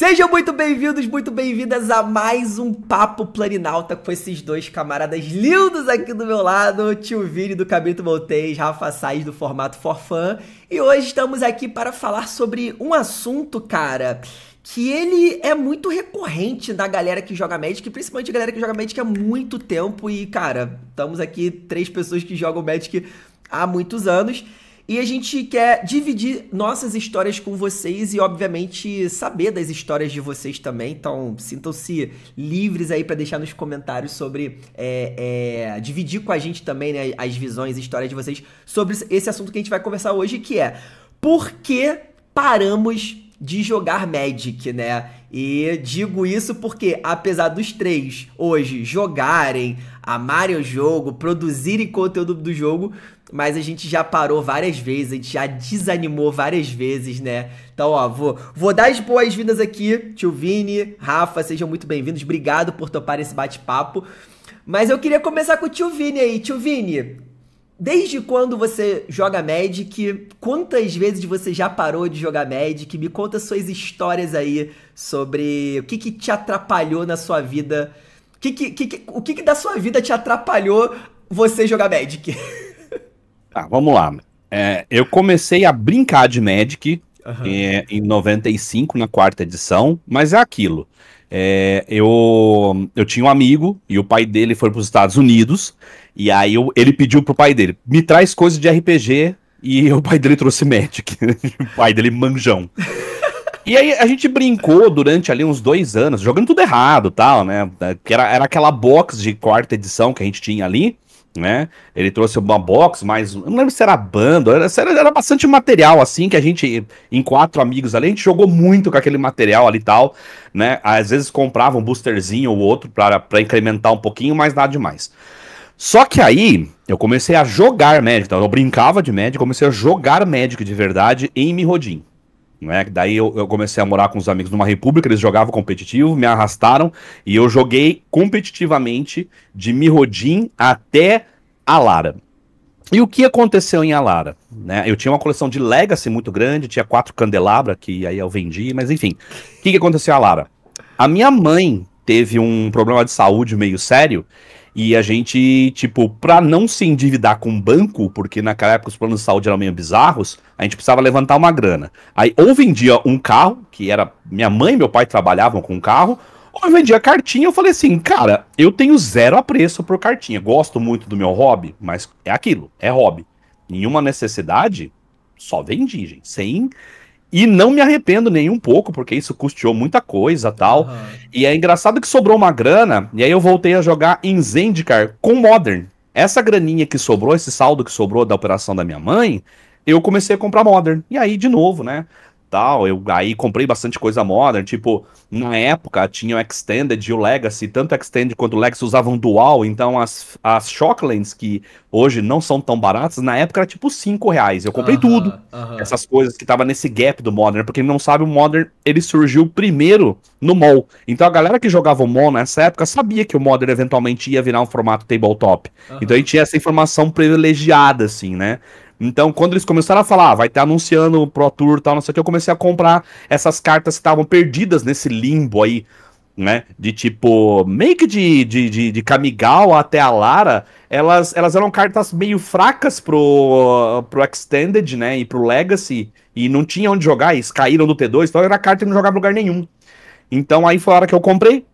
Sejam muito bem-vindos, muito bem-vindas a mais um Papo Planinalta com esses dois camaradas lindos aqui do meu lado, tio Vini do Cabrito voltei, Rafa Saiz do Formato Forfã. E hoje estamos aqui para falar sobre um assunto, cara, que ele é muito recorrente na galera que joga Magic, principalmente a galera que joga Magic há muito tempo. E, cara, estamos aqui três pessoas que jogam Magic há muitos anos. E a gente quer dividir nossas histórias com vocês e, obviamente, saber das histórias de vocês também. Então, sintam-se livres aí para deixar nos comentários sobre. É, é, dividir com a gente também né, as visões e histórias de vocês sobre esse assunto que a gente vai conversar hoje, que é por que paramos de jogar Magic, né? E digo isso porque, apesar dos três hoje jogarem, amarem o jogo, produzirem conteúdo do jogo, mas a gente já parou várias vezes, a gente já desanimou várias vezes, né? Então, ó, vou, vou dar as boas-vindas aqui, tio Vini, Rafa, sejam muito bem-vindos, obrigado por topar esse bate-papo. Mas eu queria começar com o tio Vini aí. Tio Vini, desde quando você joga Magic? Quantas vezes você já parou de jogar Magic? Me conta suas histórias aí sobre o que, que te atrapalhou na sua vida. O que, que, que, o que, que da sua vida te atrapalhou você jogar Magic? Tá, vamos lá. É, eu comecei a brincar de Magic uhum. é, em 95, na quarta edição, mas é aquilo. É, eu, eu tinha um amigo e o pai dele foi para os Estados Unidos, e aí eu, ele pediu pro pai dele: me traz coisa de RPG, e o pai dele trouxe Magic. o pai dele manjão. E aí a gente brincou durante ali uns dois anos, jogando tudo errado tal, né? Era, era aquela box de quarta edição que a gente tinha ali né? Ele trouxe uma box, mas não lembro se era bando, era, era bastante material assim que a gente em quatro amigos ali, a gente jogou muito com aquele material ali e tal, né? Às vezes comprava um boosterzinho ou outro para incrementar um pouquinho, mas nada demais. Só que aí eu comecei a jogar Magic, então eu brincava de Magic, comecei a jogar Magic de verdade em Mirrodin. Né? Daí eu, eu, comecei a morar com os amigos numa república, eles jogavam competitivo, me arrastaram e eu joguei competitivamente de Mirrodin até Alara. E o que aconteceu em Alara? Né? Eu tinha uma coleção de Legacy muito grande, tinha quatro candelabra que aí eu vendi, mas enfim. O que, que aconteceu em Alara? A minha mãe teve um problema de saúde meio sério e a gente, tipo, pra não se endividar com o banco, porque naquela época os planos de saúde eram meio bizarros, a gente precisava levantar uma grana. Aí ou vendia um carro, que era. Minha mãe e meu pai trabalhavam com carro, ou eu vendia cartinha. Eu falei assim, cara, eu tenho zero apreço por cartinha. Gosto muito do meu hobby, mas é aquilo, é hobby. Nenhuma necessidade, só vendi, gente. Sem e não me arrependo nem um pouco, porque isso custeou muita coisa tal. Uhum. E é engraçado que sobrou uma grana, e aí eu voltei a jogar em Zendikar com Modern. Essa graninha que sobrou, esse saldo que sobrou da operação da minha mãe, eu comecei a comprar Modern. E aí, de novo, né? tal. Eu aí comprei bastante coisa Modern, tipo, na época tinha o Extended e o Legacy, tanto o Extended quanto o Legacy usavam dual, então as, as Shocklands, que hoje não são tão baratas, na época era tipo 5 reais. Eu comprei uh -huh, tudo, uh -huh. essas coisas que tava nesse gap do Modern, porque não sabe, o Modern ele surgiu primeiro no MOL. Então a galera que jogava o MOL nessa época sabia que o Modern eventualmente ia virar um formato tabletop. Uh -huh. Então a gente tinha essa informação privilegiada, assim, né? Então, quando eles começaram a falar, ah, vai estar tá anunciando o Pro Tour e tal, não sei o que, eu comecei a comprar essas cartas que estavam perdidas nesse limbo aí, né? De tipo, meio que de, de, de, de Kamigawa até a Lara, elas, elas eram cartas meio fracas pro, pro Extended, né? E pro Legacy, e não tinha onde jogar, eles caíram do T2, então era carta que não jogava em lugar nenhum. Então aí foi a hora que eu comprei,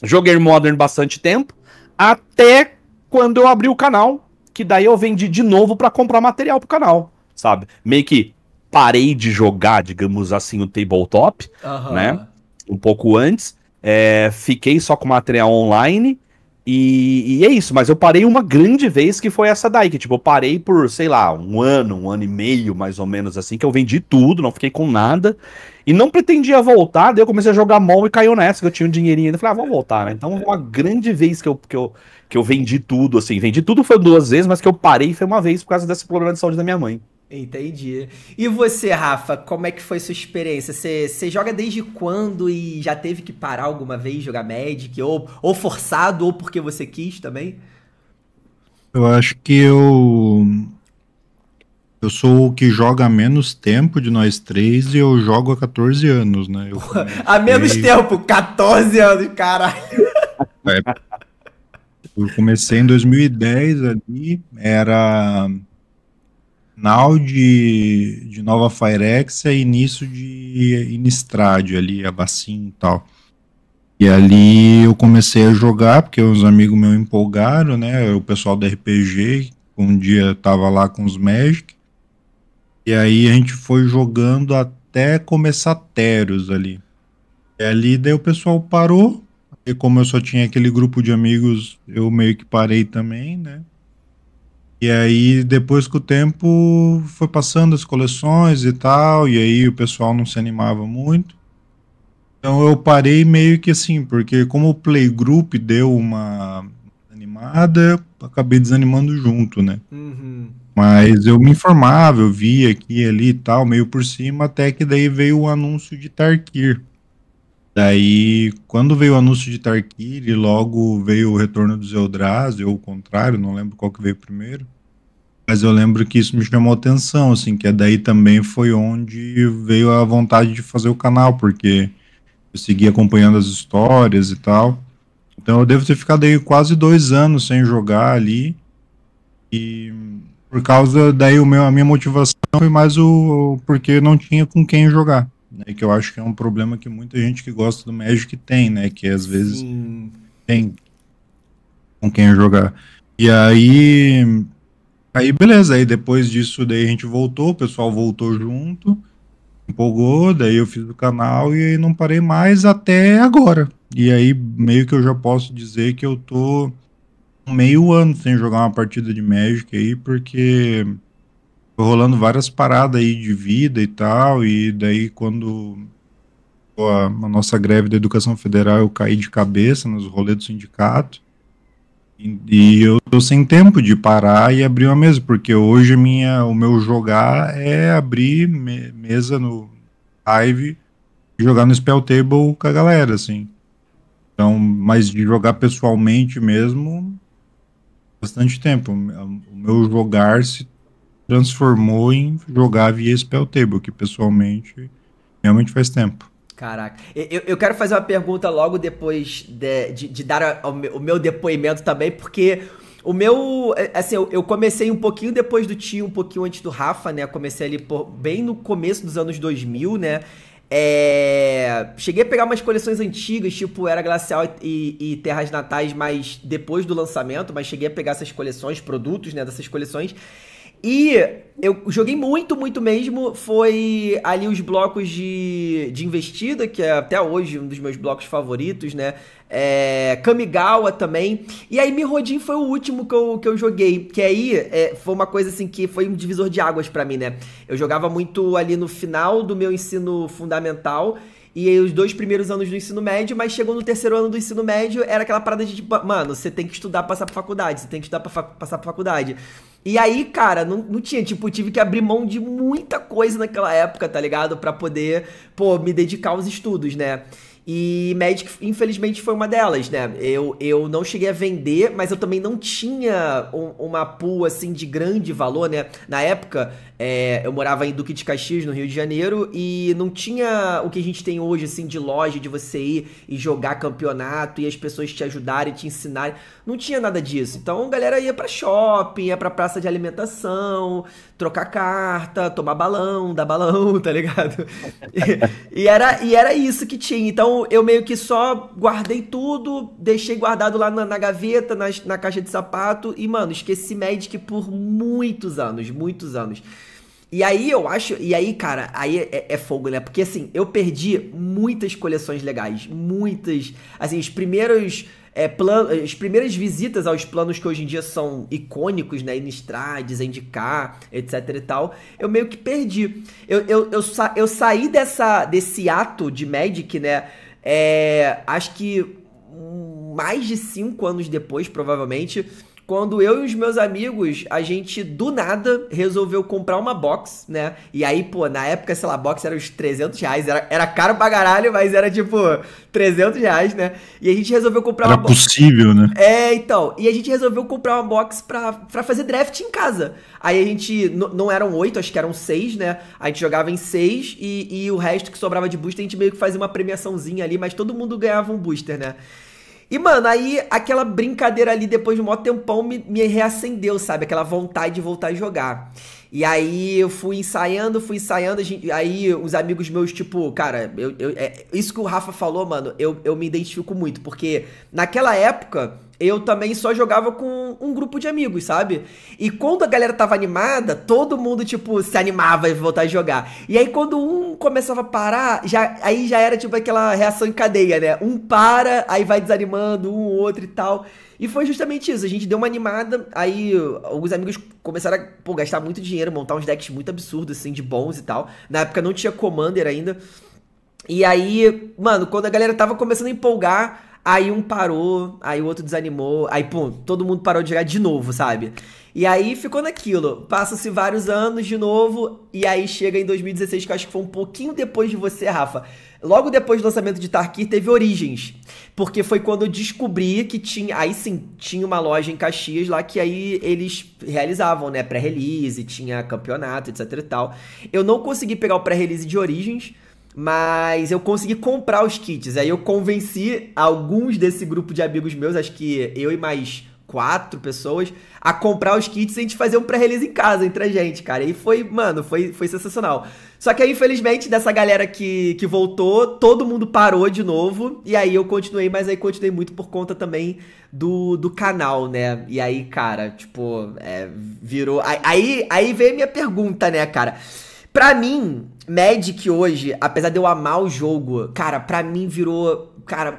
joguei Modern bastante tempo, até quando eu abri o canal que daí eu vendi de novo para comprar material pro canal, sabe? Meio que parei de jogar, digamos assim, o tabletop, uhum. né? Um pouco antes. É, fiquei só com material online. E, e, é isso, mas eu parei uma grande vez que foi essa daí, que tipo, eu parei por, sei lá, um ano, um ano e meio, mais ou menos assim, que eu vendi tudo, não fiquei com nada, e não pretendia voltar, daí eu comecei a jogar mal e caiu nessa, que eu tinha um dinheirinho ainda, falei, ah, vamos voltar, né? Então, uma grande vez que eu, que eu, que eu vendi tudo, assim. Vendi tudo foi duas vezes, mas que eu parei foi uma vez por causa desse problema de saúde da minha mãe. Entendi. E você, Rafa, como é que foi sua experiência? Você, joga desde quando e já teve que parar alguma vez jogar Magic? Ou, ou forçado, ou porque você quis também? Eu acho que eu. Eu sou o que joga menos tempo de nós três e eu jogo há 14 anos, né? Eu... Há menos tempo, 14 anos, caralho. É, eu comecei em 2010 ali, era final de, de Nova Firexia e início de Inistrade ali, a bacinha e tal. E ali eu comecei a jogar, porque uns amigos meus empolgaram, né? O pessoal da RPG, um dia tava lá com os Magic. E aí a gente foi jogando até começar Teros ali. E ali daí o pessoal parou, e como eu só tinha aquele grupo de amigos, eu meio que parei também, né? E aí, depois que o tempo foi passando as coleções e tal, e aí o pessoal não se animava muito. Então eu parei meio que assim, porque como o playgroup deu uma animada, acabei desanimando junto, né? Uhum. Mas eu me informava, eu via aqui e ali e tal, meio por cima, até que daí veio o anúncio de Tarkir. Daí, quando veio o anúncio de e logo veio o retorno dos Eldrazi, ou o contrário, não lembro qual que veio primeiro. Mas eu lembro que isso me chamou atenção, assim, que é daí também foi onde veio a vontade de fazer o canal, porque eu segui acompanhando as histórias e tal. Então eu devo ter ficado aí quase dois anos sem jogar ali. E por causa daí o meu, a minha motivação foi mais o porque não tinha com quem jogar né, que eu acho que é um problema que muita gente que gosta do Magic tem, né, que às vezes Sim. tem com quem jogar. E aí, aí beleza, aí depois disso daí a gente voltou, o pessoal voltou junto, empolgou, daí eu fiz o canal e aí não parei mais até agora. E aí meio que eu já posso dizer que eu tô meio ano sem jogar uma partida de Magic aí, porque rolando várias paradas aí de vida e tal, e daí quando a, a nossa greve da educação federal eu caí de cabeça nos rolês do sindicato, e, e, eu tô sem tempo de parar e abrir uma mesa, porque hoje minha, o meu jogar é abrir me, mesa no live e jogar no Spell Table com a galera, assim. Então, mas de jogar pessoalmente mesmo, bastante tempo. O meu jogar se transformou em jogar via spell table, que pessoalmente realmente faz tempo. Caraca. Eu, eu quero fazer uma pergunta logo depois de, de, de dar a, o meu depoimento também, porque o meu. É, assim, eu, eu comecei um pouquinho depois do tio, um pouquinho antes do Rafa, né? Comecei ali por, bem no começo dos anos 2000, né? É, cheguei a pegar umas coleções antigas, tipo Era Glacial e, e, Terras Natais, mas depois do lançamento, mas cheguei a pegar essas coleções, produtos né, dessas coleções. E eu joguei muito, muito mesmo. Foi ali os blocos de, de investida, que é até hoje um dos meus blocos favoritos, né? É, Kamigawa também. E aí Mirrodin foi o último que eu, que eu joguei. Que aí é, foi uma coisa assim que foi um divisor de águas para mim, né? Eu jogava muito ali no final do meu ensino fundamental e aí, os dois primeiros anos do ensino médio, mas chegou no terceiro ano do ensino médio, era aquela parada de tipo, mano, você tem que estudar pra passar pra faculdade, você tem que estudar pra fa passar pra faculdade. E aí, cara, não, não tinha, tipo, tive que abrir mão de muita coisa naquela época, tá ligado? Pra poder, pô, me dedicar aos estudos, né? E Magic, infelizmente, foi uma delas, né? Eu, eu não cheguei a vender, mas eu também não tinha um, uma pool, assim, de grande valor, né? Na época, é, eu morava em Duque de Caxias, no Rio de Janeiro, e não tinha o que a gente tem hoje, assim, de loja, de você ir e jogar campeonato e as pessoas te ajudarem, te ensinarem. Não tinha nada disso. Então a galera ia pra shopping, ia pra praça de alimentação, trocar carta, tomar balão, dar balão, tá ligado? E, era, e era isso que tinha. Então eu meio que só guardei tudo, deixei guardado lá na, na gaveta, na, na caixa de sapato, e, mano, esqueci Magic por muitos anos, muitos anos. E aí eu acho, e aí, cara, aí é, é, fogo, né? Porque assim, eu perdi muitas coleções legais, muitas, assim, os primeiros é, plan, as primeiras visitas aos planos que hoje em dia são icônicos, né? Inistrades, Indicar, etc e tal, eu meio que perdi. Eu, eu, eu, sa, eu saí dessa, desse ato de Magic, né? É, acho que mais de cinco anos depois, provavelmente quando eu e os meus amigos, a gente do nada resolveu comprar uma box, né? E aí, pô, na época, sei lá, a box era uns 300 reais, era, era caro pra caralho, mas era tipo 300 reais, né? E a gente resolveu comprar era uma possível, box. possível, né? É, então. E a gente resolveu comprar uma box pra, pra fazer draft em casa. Aí a gente, não eram oito, acho que eram seis, né? A gente jogava em seis e, e o resto que sobrava de booster a gente meio que fazia uma premiaçãozinha ali, mas todo mundo ganhava um booster, né? E, mano, aí aquela brincadeira ali depois de um maior tempão me, me reacendeu, sabe? Aquela vontade de voltar a jogar. E aí eu fui ensaiando, fui ensaiando, gente, aí os amigos meus, tipo, cara, eu, eu, é, isso que o Rafa falou, mano, eu, eu me identifico muito, porque naquela época eu também só jogava com um grupo de amigos, sabe? E quando a galera tava animada, todo mundo, tipo, se animava e voltar a jogar. E aí quando um começava a parar, já, aí já era, tipo, aquela reação em cadeia, né? Um para, aí vai desanimando, um, outro e tal. E foi justamente isso. A gente deu uma animada, aí uh, alguns amigos começaram a pô, gastar muito dinheiro, montar uns decks muito absurdos, assim, de bons e tal. Na época não tinha Commander ainda. E aí, mano, quando a galera tava começando a empolgar, aí um parou, aí o outro desanimou, aí, pum, todo mundo parou de jogar de novo, sabe? E aí ficou naquilo. Passam-se vários anos de novo, e aí chega em 2016, que eu acho que foi um pouquinho depois de você, Rafa. Logo depois do lançamento de Tarkir, teve Origens. Porque foi quando eu descobri que tinha. Aí sim, tinha uma loja em Caxias lá que aí eles realizavam, né? Pré-release, tinha campeonato, etc e tal. Eu não consegui pegar o pré-release de Origens. Mas eu consegui comprar os kits. Aí eu convenci alguns desse grupo de amigos meus, acho que eu e mais quatro pessoas a comprar os kits e a gente fazer um pré-release em casa entre a gente, cara. E foi, mano, foi, foi sensacional. Só que aí, infelizmente, dessa galera que, que voltou, todo mundo parou de novo. E aí eu continuei, mas aí continuei muito por conta também do, do canal, né? E aí, cara, tipo, é, virou. Aí, aí veio a minha pergunta, né, cara? Pra mim, Magic hoje, apesar de eu amar o jogo, cara, pra mim virou. Cara,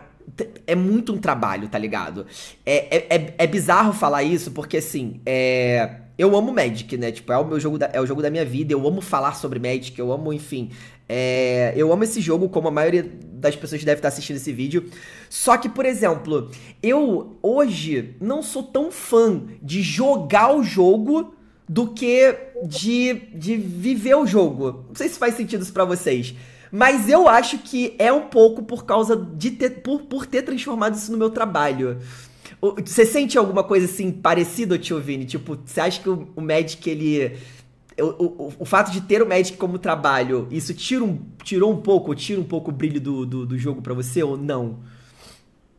é muito um trabalho, tá ligado? É, é, é, é bizarro falar isso, porque assim, é... eu amo Magic, né? Tipo, é o meu jogo da, é o jogo da minha vida, eu amo falar sobre Magic, eu amo, enfim. É... eu amo esse jogo, como a maioria das pessoas deve estar assistindo esse vídeo. Só que, por exemplo, eu hoje não sou tão fã de jogar o jogo do que de, de viver o jogo. Não sei se faz sentido isso pra vocês. Mas eu acho que é um pouco por causa de ter, por, por ter transformado isso no meu trabalho. Você sente alguma coisa assim parecida, Tio Vini? Tipo, você acha que o, o Magic, ele. O, o, o, fato de ter o Magic como trabalho, isso tira um, tirou um pouco, tira um pouco o brilho do, do, do jogo para você ou não?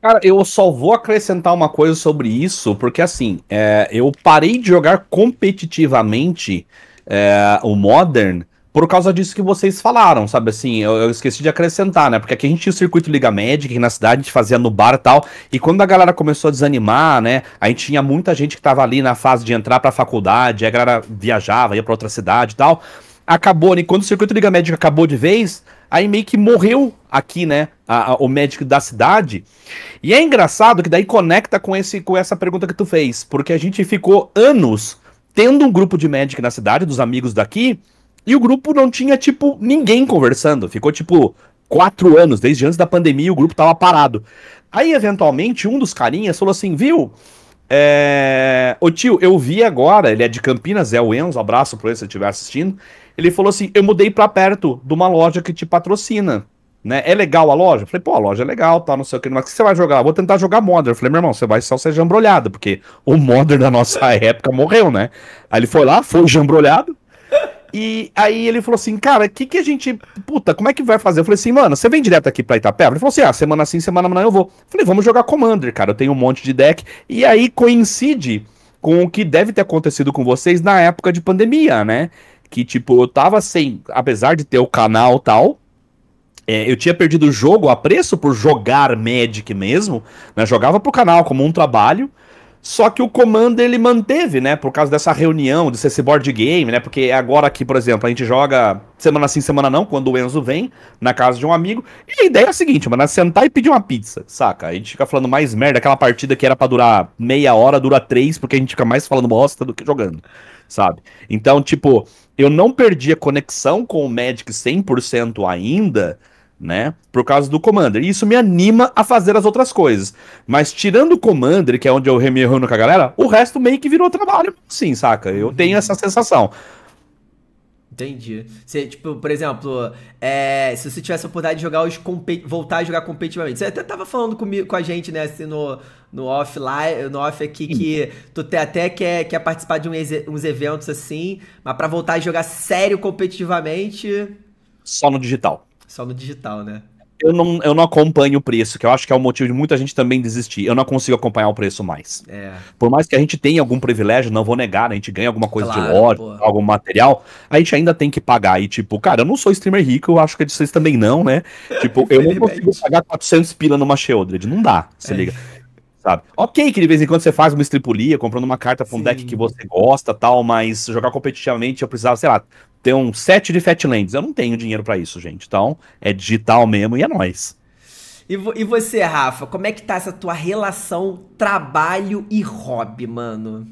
Cara, eu só vou acrescentar uma coisa sobre isso, porque assim, é, eu parei de jogar competitivamente é, o Modern por causa disso que vocês falaram, sabe? Assim, eu, eu, esqueci de acrescentar, né? Porque aqui a gente tinha o circuito Liga Magic, na cidade a gente fazia no bar e tal. E quando a galera começou a desanimar, né? A gente tinha muita gente que tava ali na fase de entrar pra faculdade, a galera viajava, ia pra outra cidade e tal. Acabou, né? Quando o circuito Liga Magic acabou de vez, aí meio que morreu aqui, né? A, a, o médico da cidade. E é engraçado que daí conecta com, esse, com essa pergunta que tu fez, porque a gente ficou anos tendo um grupo de Magic na cidade, dos amigos daqui, e o grupo não tinha, tipo, ninguém conversando. Ficou, tipo, quatro anos, desde antes da pandemia, o grupo tava parado. Aí, eventualmente, um dos carinhas falou assim, viu? É... Ô tio, eu vi agora, ele é de Campinas, é o Enzo, abraço pra ele se estiver assistindo. Ele falou assim: eu mudei pra perto de uma loja que te patrocina. Né? É legal a loja? Eu falei, pô, a loja é legal, tá, não sei o que, mas o que você vai jogar? Eu vou tentar jogar Modern. Eu falei, meu irmão, você vai só ser jambrolhado, porque o Modern da nossa época morreu, né? Aí ele foi lá, foi jambrolhado, e aí ele falou assim, cara, o que, que a gente. Puta, como é que vai fazer? Eu falei assim, mano, você vem direto aqui pra Itapeva? Ele falou assim, ah, semana sim, semana não eu vou. Eu falei, vamos jogar Commander, cara, eu tenho um monte de deck. E aí coincide com o que deve ter acontecido com vocês na época de pandemia, né? Que, tipo, eu tava sem. Apesar de ter o canal tal, é, eu tinha perdido o jogo a preço por jogar Magic mesmo, né? Jogava pro canal como um trabalho. Só que o comando ele manteve, né? Por causa dessa reunião, de ser esse board game, né? Porque é agora aqui, por exemplo, a gente joga semana sim, semana não, quando o Enzo vem na casa de um amigo. E a ideia é a seguinte, mano, é sentar e pedir uma pizza, saca? A gente fica falando mais merda, aquela partida que era para durar meia hora, dura três, porque a gente fica mais falando bosta do que jogando, sabe? Então, tipo, eu não perdi a conexão com o Magic 100% ainda, né? Por causa do Commander. E isso me anima a fazer as outras coisas. Mas tirando o Commander, que é onde eu me reúno com a galera, o resto meio que virou trabalho, sim, saca? Eu uhum. tenho essa sensação. Entendi. Você, tipo, por exemplo, é, se você tivesse a oportunidade de jogar os voltar a jogar competitivamente. Você até tava falando comigo, com a gente, né, assim, no, no off live, no off aqui, que tu até quer, quer participar de um, uns eventos assim, mas para voltar a jogar sério competitivamente. Só no digital. Só no digital, né? Eu não, eu não acompanho o preço, que eu acho que é o motivo de muita gente também desistir. Eu não consigo acompanhar o preço mais. É. Por mais que a gente tenha algum privilégio, não vou negar, né? a gente ganha alguma coisa claro, de lore, pô. algum material, a gente ainda tem que pagar. E tipo, cara, eu não sou streamer rico, eu acho que vocês também não, né? Tipo, eu não consigo pagar 400 pila numa Shieldred, não dá, se é. liga. Sabe? Ok, que de vez em quando você faz uma estripulia, comprando uma carta pra um Sim. deck que você gosta tal, mas jogar competitivamente eu precisava, sei lá, ter um set de Fatlands. Eu não tenho dinheiro para isso, gente. Tá? Então, é digital mesmo e é nós. E, vo e você, Rafa, como é que tá essa tua relação trabalho e hobby, mano?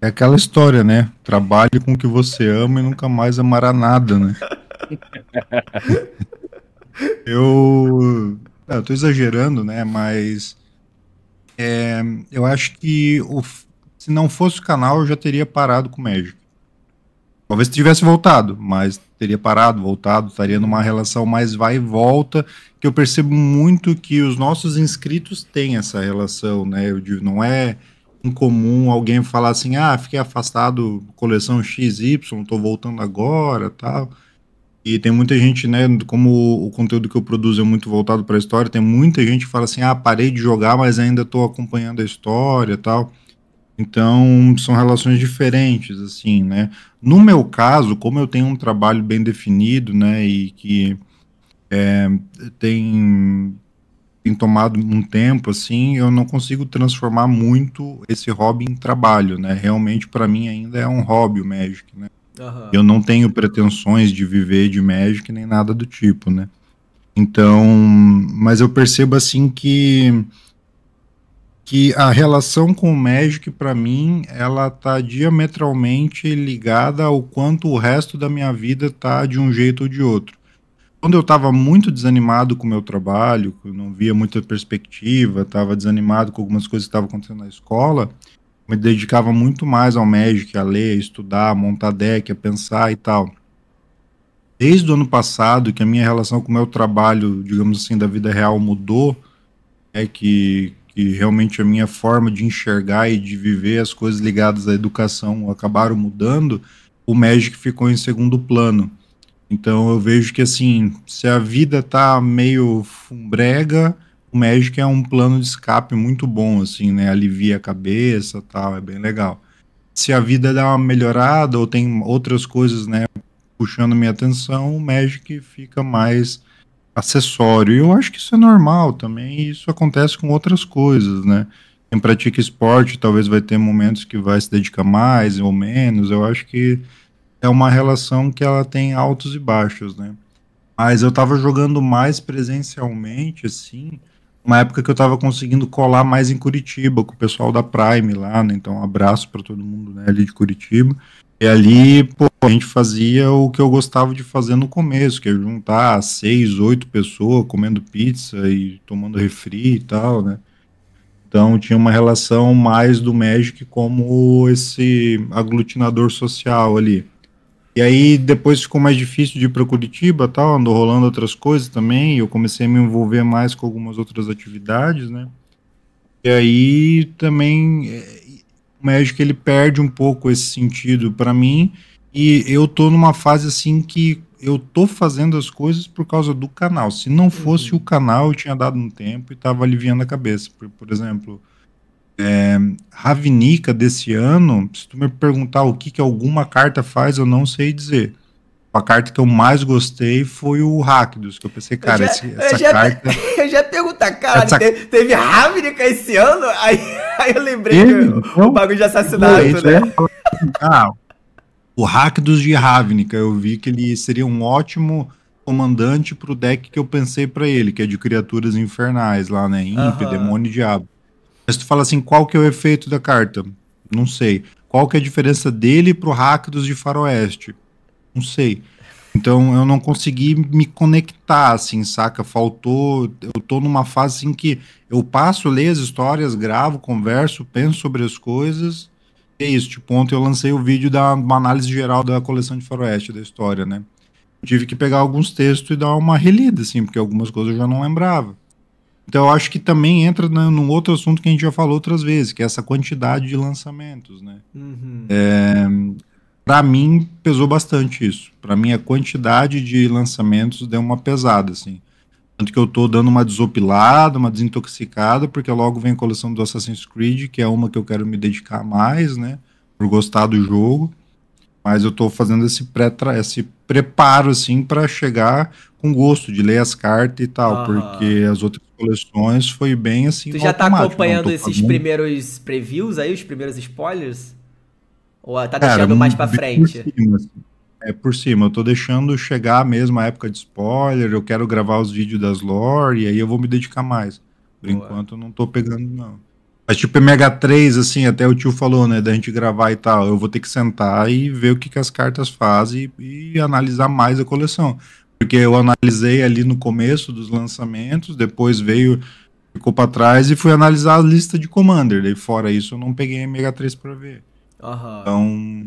É aquela história, né? Trabalhe com o que você ama e nunca mais amará nada, né? eu... Não, eu tô exagerando, né? Mas é, eu acho que o... se não fosse o canal, eu já teria parado com o Magic. Talvez tivesse voltado, mas teria parado, voltado, estaria numa relação mais vai e volta, que eu percebo muito que os nossos inscritos têm essa relação, né? Eu digo, não é incomum alguém falar assim, ah, fiquei afastado, coleção XY, estou voltando agora, tal. E tem muita gente, né, como o conteúdo que eu produzo é muito voltado para a história, tem muita gente que fala assim, ah, parei de jogar, mas ainda estou acompanhando a história, tal. Então, são relações diferentes, assim, né? No meu caso, como eu tenho um trabalho bem definido, né, e que é, tem, tem tomado um tempo, assim, eu não consigo transformar muito esse hobby em trabalho, né? Realmente, para mim, ainda é um hobby o Magic, né? Uhum. Eu não tenho pretensões de viver de Magic nem nada do tipo, né? Então, mas eu percebo, assim, que que a relação com o Magic, para mim, ela tá diametralmente ligada ao quanto o resto da minha vida tá de um jeito ou de outro. Quando eu estava muito desanimado com o meu trabalho, não via muita perspectiva, estava desanimado com algumas coisas que estavam acontecendo na escola, me dedicava muito mais ao Magic, a ler, a estudar, a montar deck, a pensar e tal. Desde o ano passado, que a minha relação com o meu trabalho, digamos assim, da vida real mudou, é que que realmente a minha forma de enxergar e de viver as coisas ligadas à educação acabaram mudando, o Magic ficou em segundo plano. Então eu vejo que assim, se a vida tá meio fumbrega, o Magic é um plano de escape muito bom, assim, né? Alivia a cabeça tal, é bem legal. Se a vida dá uma melhorada ou tem outras coisas, né, puxando minha atenção, o Magic fica mais acessório. E eu acho que isso é normal também, e isso acontece com outras coisas, né? Quem pratica esporte talvez vai ter momentos que vai se dedicar mais ou menos. Eu acho que é uma relação que ela tem altos e baixos, né? Mas eu tava jogando mais presencialmente, assim, uma época que eu tava conseguindo colar mais em Curitiba, com o pessoal da Prime lá, né? Então, um abraço para todo mundo né, ali de Curitiba. E ali, pô, a gente fazia o que eu gostava de fazer no começo, que é juntar seis, oito pessoas comendo pizza e tomando refri e tal, né? Então tinha uma relação mais do Magic como esse aglutinador social ali. E aí depois ficou mais difícil de ir para Curitiba, tal, andou rolando outras coisas também, eu comecei a me envolver mais com algumas outras atividades, né? E aí também eh, o Magic ele perde um pouco esse sentido para mim e eu tô numa fase assim que eu tô fazendo as coisas por causa do canal. Se não fosse uhum. o canal, eu tinha dado um tempo e tava aliviando a cabeça. Por, por exemplo, é, eh, Ravinica desse ano, se tu me perguntar o que, que alguma carta faz, eu não sei dizer. A carta que eu mais gostei foi o Rakdos, que eu pensei, cara, eu já, essa eu já, carta. Eu já perguntar, cara, essa... teve, teve Ravnica esse ano? Aí, aí eu lembrei eu, que eu, o bagulho de assassinato, né? Ah, o Rakdos de Ravnica. Eu vi que ele seria um ótimo comandante pro deck que eu pensei para ele, que é de criaturas infernais lá, né? Imp, uhum. demônio e diabo. Mas tu fala assim, qual que é o efeito da carta? Não sei. Qual que é a diferença dele pro Rakdos de Faroeste? Não sei. Então eu não consegui me conectar, assim, saca? Faltou. Eu tô numa fase em assim, que eu passo, leio as histórias, gravo, converso, penso sobre as coisas é isso. Tipo, ontem eu lancei o vídeo da uma análise geral da coleção de faroeste da história, né? tive que pegar alguns textos e dar uma relida, assim, porque algumas coisas eu já não lembrava. Então eu acho que também entra né, num outro assunto que a gente já falou outras vezes, que é essa quantidade de lançamentos, né? Uhum. É, para mim pesou bastante isso. Para mim a quantidade de lançamentos deu uma pesada, assim. Tanto que eu tô dando uma desopilada, uma desintoxicada, porque logo vem a coleção do Assassin's Creed, que é uma que eu quero me dedicar mais, né? Por gostar do jogo. Mas eu tô fazendo esse, pré esse preparo, assim, para chegar com gosto de ler as cartas e tal, porque as outras coleções foi bem assim. Tu já tá né? acompanhando esses fazendo... primeiros previews aí, os primeiros spoilers? Ou tá Cara, deixando mais pra frente? Cima, assim é, por cima. Eu tô deixando chegar mesmo a época de spoiler, eu quero gravar os vídeos das lore, e aí eu vou me dedicar mais. Por Boa. enquanto eu não tô pegando, não. Mas tipo MH3, assim, até o tio falou, né, da gente gravar e tal, eu vou ter que sentar e ver o que, que as cartas fazem e, e analisar mais a coleção. Porque eu analisei ali no começo dos lançamentos, depois veio, ficou para trás e fui analisar a lista de Commander. Daí fora isso eu não peguei MH3 para ver. Então,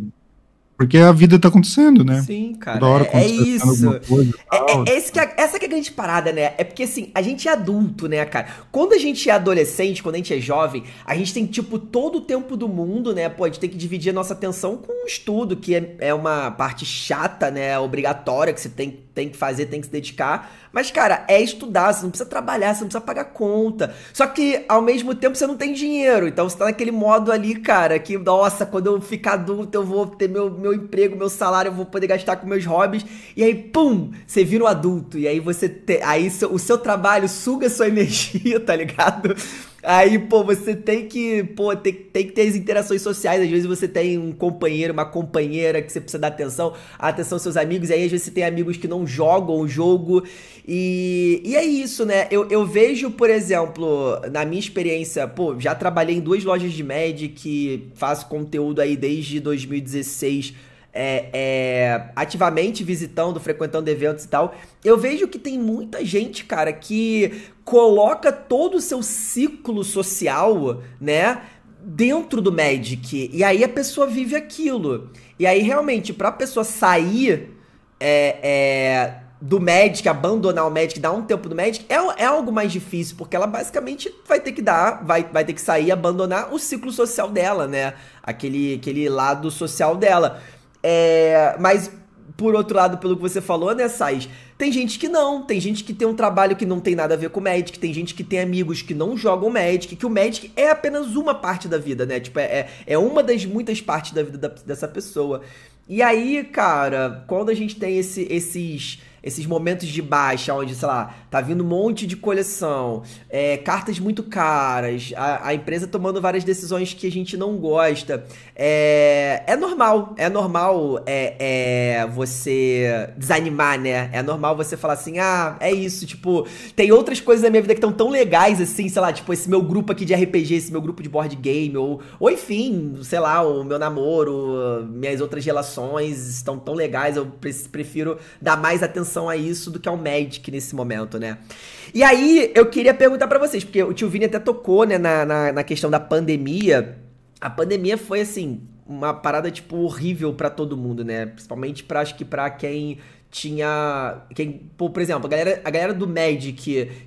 porque a vida tá acontecendo, né? Sim, cara. Toda hora é isso. Coisa, é, é, assim. esse que é, essa que é a grande parada, né? É porque, assim, a gente é adulto, né, cara? Quando a gente é adolescente, quando a gente é jovem, a gente tem, tipo, todo o tempo do mundo, né? Pô, a gente tem que dividir a nossa atenção com o um estudo, que é, é uma parte chata, né? Obrigatória, que você tem tem que fazer, tem que se dedicar. Mas, cara, é estudar, você não precisa trabalhar, você não precisa pagar conta. Só que, ao mesmo tempo, você não tem dinheiro. Então, você tá naquele modo ali, cara, que, nossa, quando eu ficar adulto, eu vou ter meu, meu emprego, meu salário, eu vou poder gastar com meus hobbies. E aí, pum, você vira um adulto. E aí, você te... aí o seu trabalho suga sua energia, tá ligado? Aí, pô, você tem que, pô, tem, tem que ter as interações sociais. Às vezes você tem um companheiro, uma companheira que você precisa dar atenção, atenção aos seus amigos. E aí, às vezes, você tem amigos que não jogam o jogo. E, e é isso, né? Eu, eu vejo, por exemplo, na minha experiência, pô, já trabalhei em duas lojas de Magic, faço conteúdo aí desde 2016 é, é, ativamente visitando, frequentando eventos e tal, eu vejo que tem muita gente, cara, que coloca todo o seu ciclo social, né? Dentro do Magic. E aí a pessoa vive aquilo. E aí, realmente, pra pessoa sair é, é do Magic, abandonar o Magic, dar um tempo do Magic, é, é algo mais difícil, porque ela basicamente vai ter que dar, vai, vai ter que sair, abandonar o ciclo social dela, né? Aquele, aquele lado social dela. É, mas por outro lado, pelo que você falou, né, Sais? Tem gente que não, tem gente que tem um trabalho que não tem nada a ver com o Magic, tem gente que tem amigos que não jogam Magic, que o Magic é apenas uma parte da vida, né? Tipo, é, é, é uma das muitas partes da vida da, dessa pessoa. E aí, cara, quando a gente tem esse, esses esses momentos de baixa, onde, sei lá, tá vindo um monte de coleção, é, cartas muito caras, a, a, empresa tomando várias decisões que a gente não gosta. É, é normal, é normal é, é, você desanimar, né? É normal você falar assim, ah, é isso, tipo, tem outras coisas na minha vida que estão tão legais assim, sei lá, tipo, esse meu grupo aqui de RPG, esse meu grupo de board game, ou, ou enfim, sei lá, o meu namoro, minhas outras relações estão tão legais, eu prefiro dar mais atenção atenção a isso do que ao é Magic nesse momento, né? E aí, eu queria perguntar para vocês, porque o tio Vini até tocou, né, na, na, na questão da pandemia. A pandemia foi, assim, uma parada, tipo, horrível para todo mundo, né? Principalmente pra, acho que pra quem tinha. Quem, por exemplo, a galera, a galera do Magic,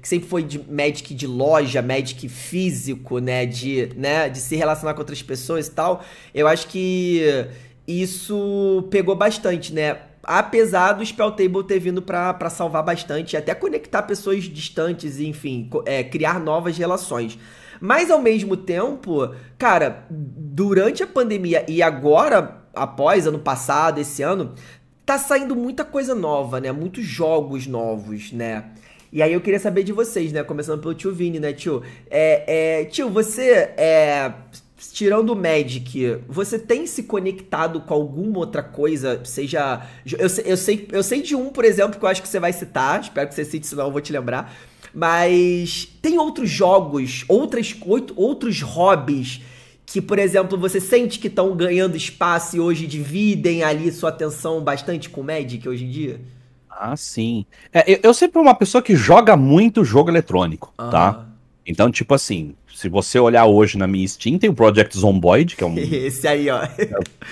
que sempre foi de Magic de loja, Magic físico, né? De, né? de se relacionar com outras pessoas e tal. Eu acho que isso pegou bastante, né? apesar do Spell Table ter vindo para salvar bastante, até conectar pessoas distantes, enfim, é, criar novas relações. Mas ao mesmo tempo, cara, durante a pandemia e agora, após ano passado, esse ano, tá saindo muita coisa nova, né? Muitos jogos novos, né? E aí eu queria saber de vocês, né? Começando pelo tio Vini, né, tio? É, é, tio, você é, tirando o Magic, você tem se conectado com alguma outra coisa? Seja. Eu, eu, sei, eu sei de um, por exemplo, que eu acho que você vai citar. Espero que você cite, senão eu vou te lembrar. Mas tem outros jogos, outras, outros hobbies que, por exemplo, você sente que estão ganhando espaço e hoje dividem ali sua atenção bastante com o Magic hoje em dia? Ah, sim. É, eu, eu sempre fui uma pessoa que joga muito jogo eletrônico, ah. tá? Então, tipo assim, se você olhar hoje na minha Steam, tem o Project Zomboid, que é um. Esse aí, ó.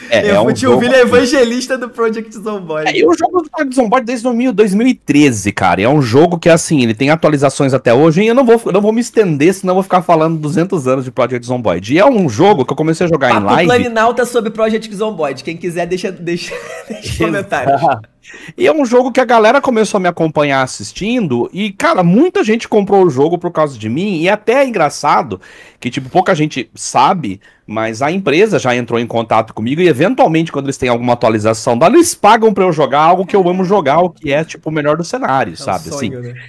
É, eu é um jogo... É evangelista do Project Zomboid. É, eu jogo do Project Zomboid desde 2013, cara. E é um jogo que, assim, ele tem atualizações até hoje. E eu não vou, não vou me estender, senão eu vou ficar falando 200 anos de Project Zomboid. E é um jogo que eu comecei a jogar Papo em live. Planinalta sobre Project Zomboid. Quem quiser, deixa, deixa, deixa E é um jogo que a galera começou a me acompanhar assistindo. E, cara, muita gente comprou o jogo por causa de mim. E até é engraçado que, tipo, pouca gente sabe, mas a empresa já entrou em contato comigo e, eventualmente, quando eles têm alguma atualização dá, eles pagam para eu jogar algo que eu amo jogar, o que é, tipo, o melhor do cenário, é sabe? Um assim. sonho, assim. Né?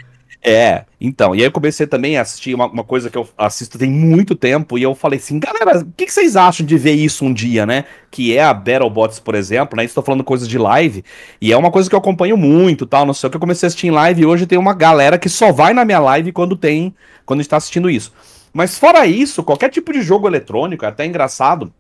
É, então, e aí eu comecei também a assistir uma, uma, coisa que eu assisto tem muito tempo, e eu falei assim, galera, o que, que, vocês acham de ver isso um dia, né? Que é a BattleBots, por exemplo, né? Estou falando coisas de live, e é uma coisa que eu acompanho muito, tal, não sei o que, eu comecei a assistir em live, e hoje tem uma galera que só vai na minha live quando tem, quando está assistindo isso. Mas fora isso, qualquer tipo de jogo eletrônico, é até engraçado,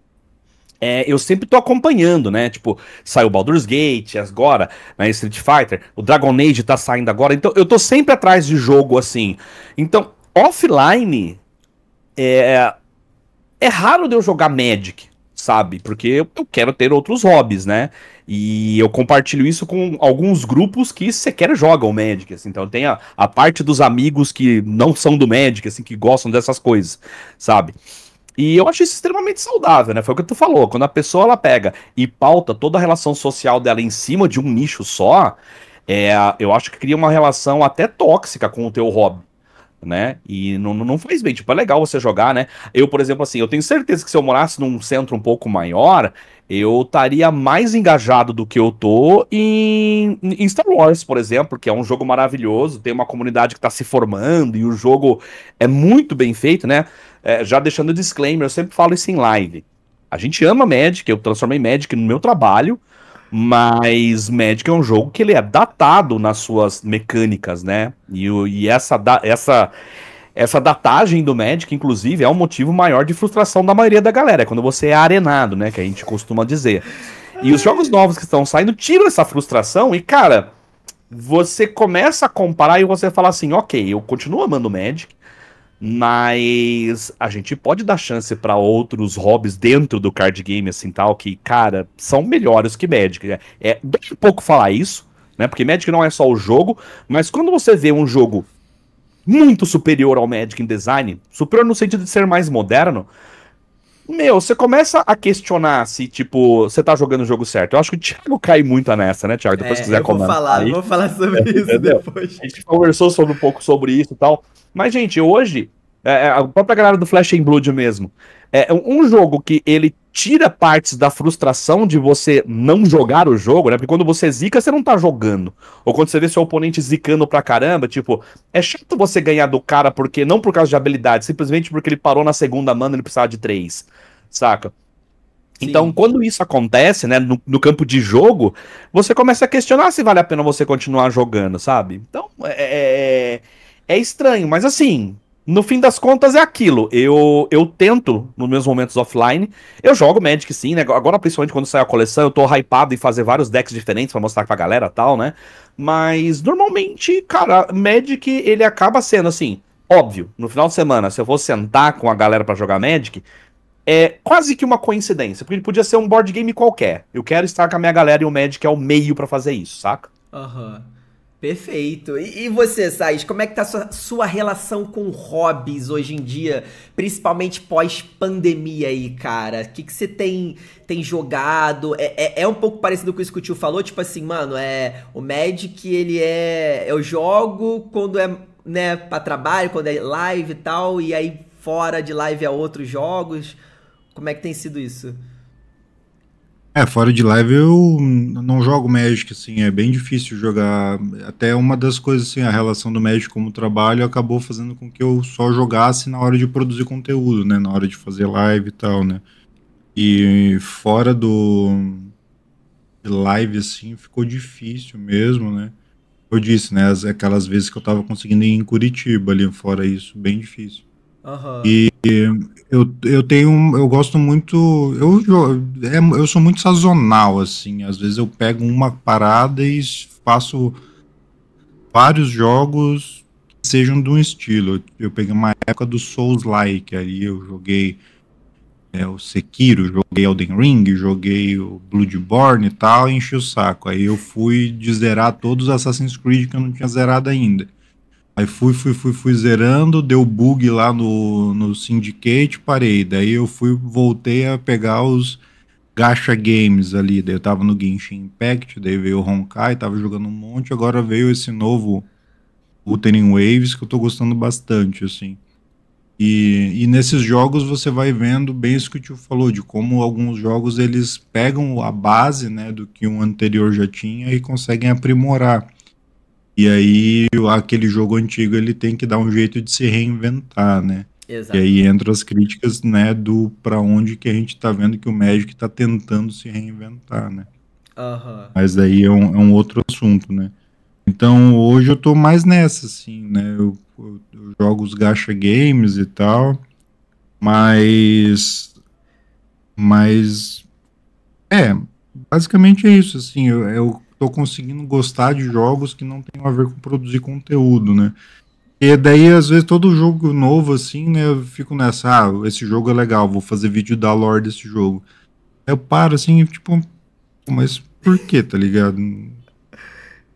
é, eu sempre tô acompanhando, né? Tipo, saiu Baldur's Gate agora, né? Street Fighter, o Dragon Age tá saindo agora, então eu tô sempre atrás de jogo assim. Então, offline é, é raro de eu jogar Magic, sabe? Porque eu, quero ter outros hobbies, né? E eu compartilho isso com alguns grupos que sequer jogam Magic, assim. Então tem a, a parte dos amigos que não são do Magic, assim, que gostam dessas coisas, sabe? E eu acho isso extremamente saudável, né? Foi o que tu falou. Quando a pessoa ela pega e pauta toda a relação social dela em cima de um nicho só, é, eu acho que cria uma relação até tóxica com o teu hobby né? E não, não faz bem, tipo, é legal você jogar, né? Eu, por exemplo, assim, eu tenho certeza que se eu morasse num centro um pouco maior, eu estaria mais engajado do que eu tô em, em, Star Wars, por exemplo, que é um jogo maravilhoso, tem uma comunidade que está se formando e o jogo é muito bem feito, né? É, já deixando o disclaimer, eu sempre falo isso em live. A gente ama Magic, eu transformei Magic no meu trabalho, mas Magic é um jogo que ele é datado nas suas mecânicas, né? E, e essa, essa, essa datagem do Magic, inclusive, é um motivo maior de frustração da maioria da galera, É quando você é arenado, né? Que a gente costuma dizer. E os jogos novos que estão saindo tiram essa frustração e, cara, você começa a comparar e você fala assim, ok, eu continuo amando Magic, mas a gente pode dar chance para outros hobbies dentro do card game, assim, tal, que, cara, são melhores que Magic. Né? É bem pouco falar isso, né? Porque Magic não é só o jogo, mas quando você vê um jogo muito superior ao Magic em design, superior no sentido de ser mais moderno, meu, você começa a questionar se, tipo, você tá jogando o jogo certo. Eu acho que o Thiago cai muito nessa, né, Thiago? Depois é, quiser eu vou falar, aí. vou falar sobre isso é, depois. A gente conversou sobre um pouco sobre isso e tal. Mas, gente, hoje, é, é, a própria galera do Flash and Blood mesmo, é um jogo que ele tira partes da frustração de você não jogar o jogo, né? Porque quando você zica, você não tá jogando. Ou quando você vê seu oponente zicando pra caramba, tipo, é chato você ganhar do cara porque não por causa de habilidade, simplesmente porque ele parou na segunda mana e ele precisava de três, saca? Sim. Então, quando isso acontece, né, no, no, campo de jogo, você começa a questionar se vale a pena você continuar jogando, sabe? Então, é, é, é é estranho, mas assim, no fim das contas é aquilo. Eu eu tento, nos meus momentos offline, eu jogo Magic sim, né? Agora, principalmente quando sai a coleção, eu tô hypado em fazer vários decks diferentes para mostrar pra galera tal, né? Mas normalmente, cara, Magic ele acaba sendo assim. Óbvio, no final de semana, se eu vou sentar com a galera para jogar Magic, é quase que uma coincidência, porque ele podia ser um board game qualquer. Eu quero estar com a minha galera e o Magic é o meio para fazer isso, saca? Aham. Uhum. Perfeito. E, e você, Saís, como é que tá sua, sua relação com hobbies hoje em dia, principalmente pós-pandemia aí, cara? O que, que você tem, tem jogado? É, é, é, um pouco parecido com isso que o tio falou, tipo assim, mano, é o Magic, ele é. Eu jogo quando é né, pra trabalho, quando é live e tal, e aí fora de live é outros jogos. Como é que tem sido isso? É, fora de live eu não jogo Magic, assim, é bem difícil jogar. Até uma das coisas, assim, a relação do Magic como trabalho acabou fazendo com que eu só jogasse na hora de produzir conteúdo, né? Na hora de fazer live e tal, né? E fora do live, assim, ficou difícil mesmo, né? Eu disse, né? As, aquelas vezes que eu tava conseguindo ir em Curitiba ali, fora isso, bem difícil. Uhum. E eu, eu tenho, eu gosto muito, eu, eu, é, eu sou muito sazonal, assim, às vezes eu pego uma parada e faço vários jogos que sejam de um estilo. Eu peguei uma época do Souls-like, aí eu joguei é, o Sekiro, joguei Elden Ring, joguei o Bloodborne e tal, e enchi o saco. Aí eu fui de zerar todos os Assassin's Creed que eu não tinha zerado ainda. Aí fui, fui, fui, fui zerando, deu bug lá no, no Syndicate, parei. Daí eu fui, voltei a pegar os Gacha Games ali. Daí eu tava no Genshin Impact, daí veio o Honkai, tava jogando um monte. Agora veio esse novo Wuthering Waves que eu tô gostando bastante, assim. E, e, nesses jogos você vai vendo bem isso que o tio falou, de como alguns jogos eles pegam a base né, do que um anterior já tinha e conseguem aprimorar. E aí aquele jogo antigo ele tem que dar um jeito de se reinventar, né? Exato. E aí entra as críticas, né, do para onde que a gente tá vendo que o Magic tá tentando se reinventar, né? Uhum. Mas daí é um, é um, outro assunto, né? Então hoje eu tô mais nessa, assim, né? Eu, eu, eu jogo os gacha games e tal, mas... Mas... É, basicamente é isso, assim, eu, eu tô conseguindo gostar de jogos que não tem a ver com produzir conteúdo, né? E daí, às vezes, todo jogo novo, assim, né? Eu fico nessa, ah, esse jogo é legal, vou fazer vídeo da lore desse jogo. Eu paro assim, tipo, mas por que, tá ligado?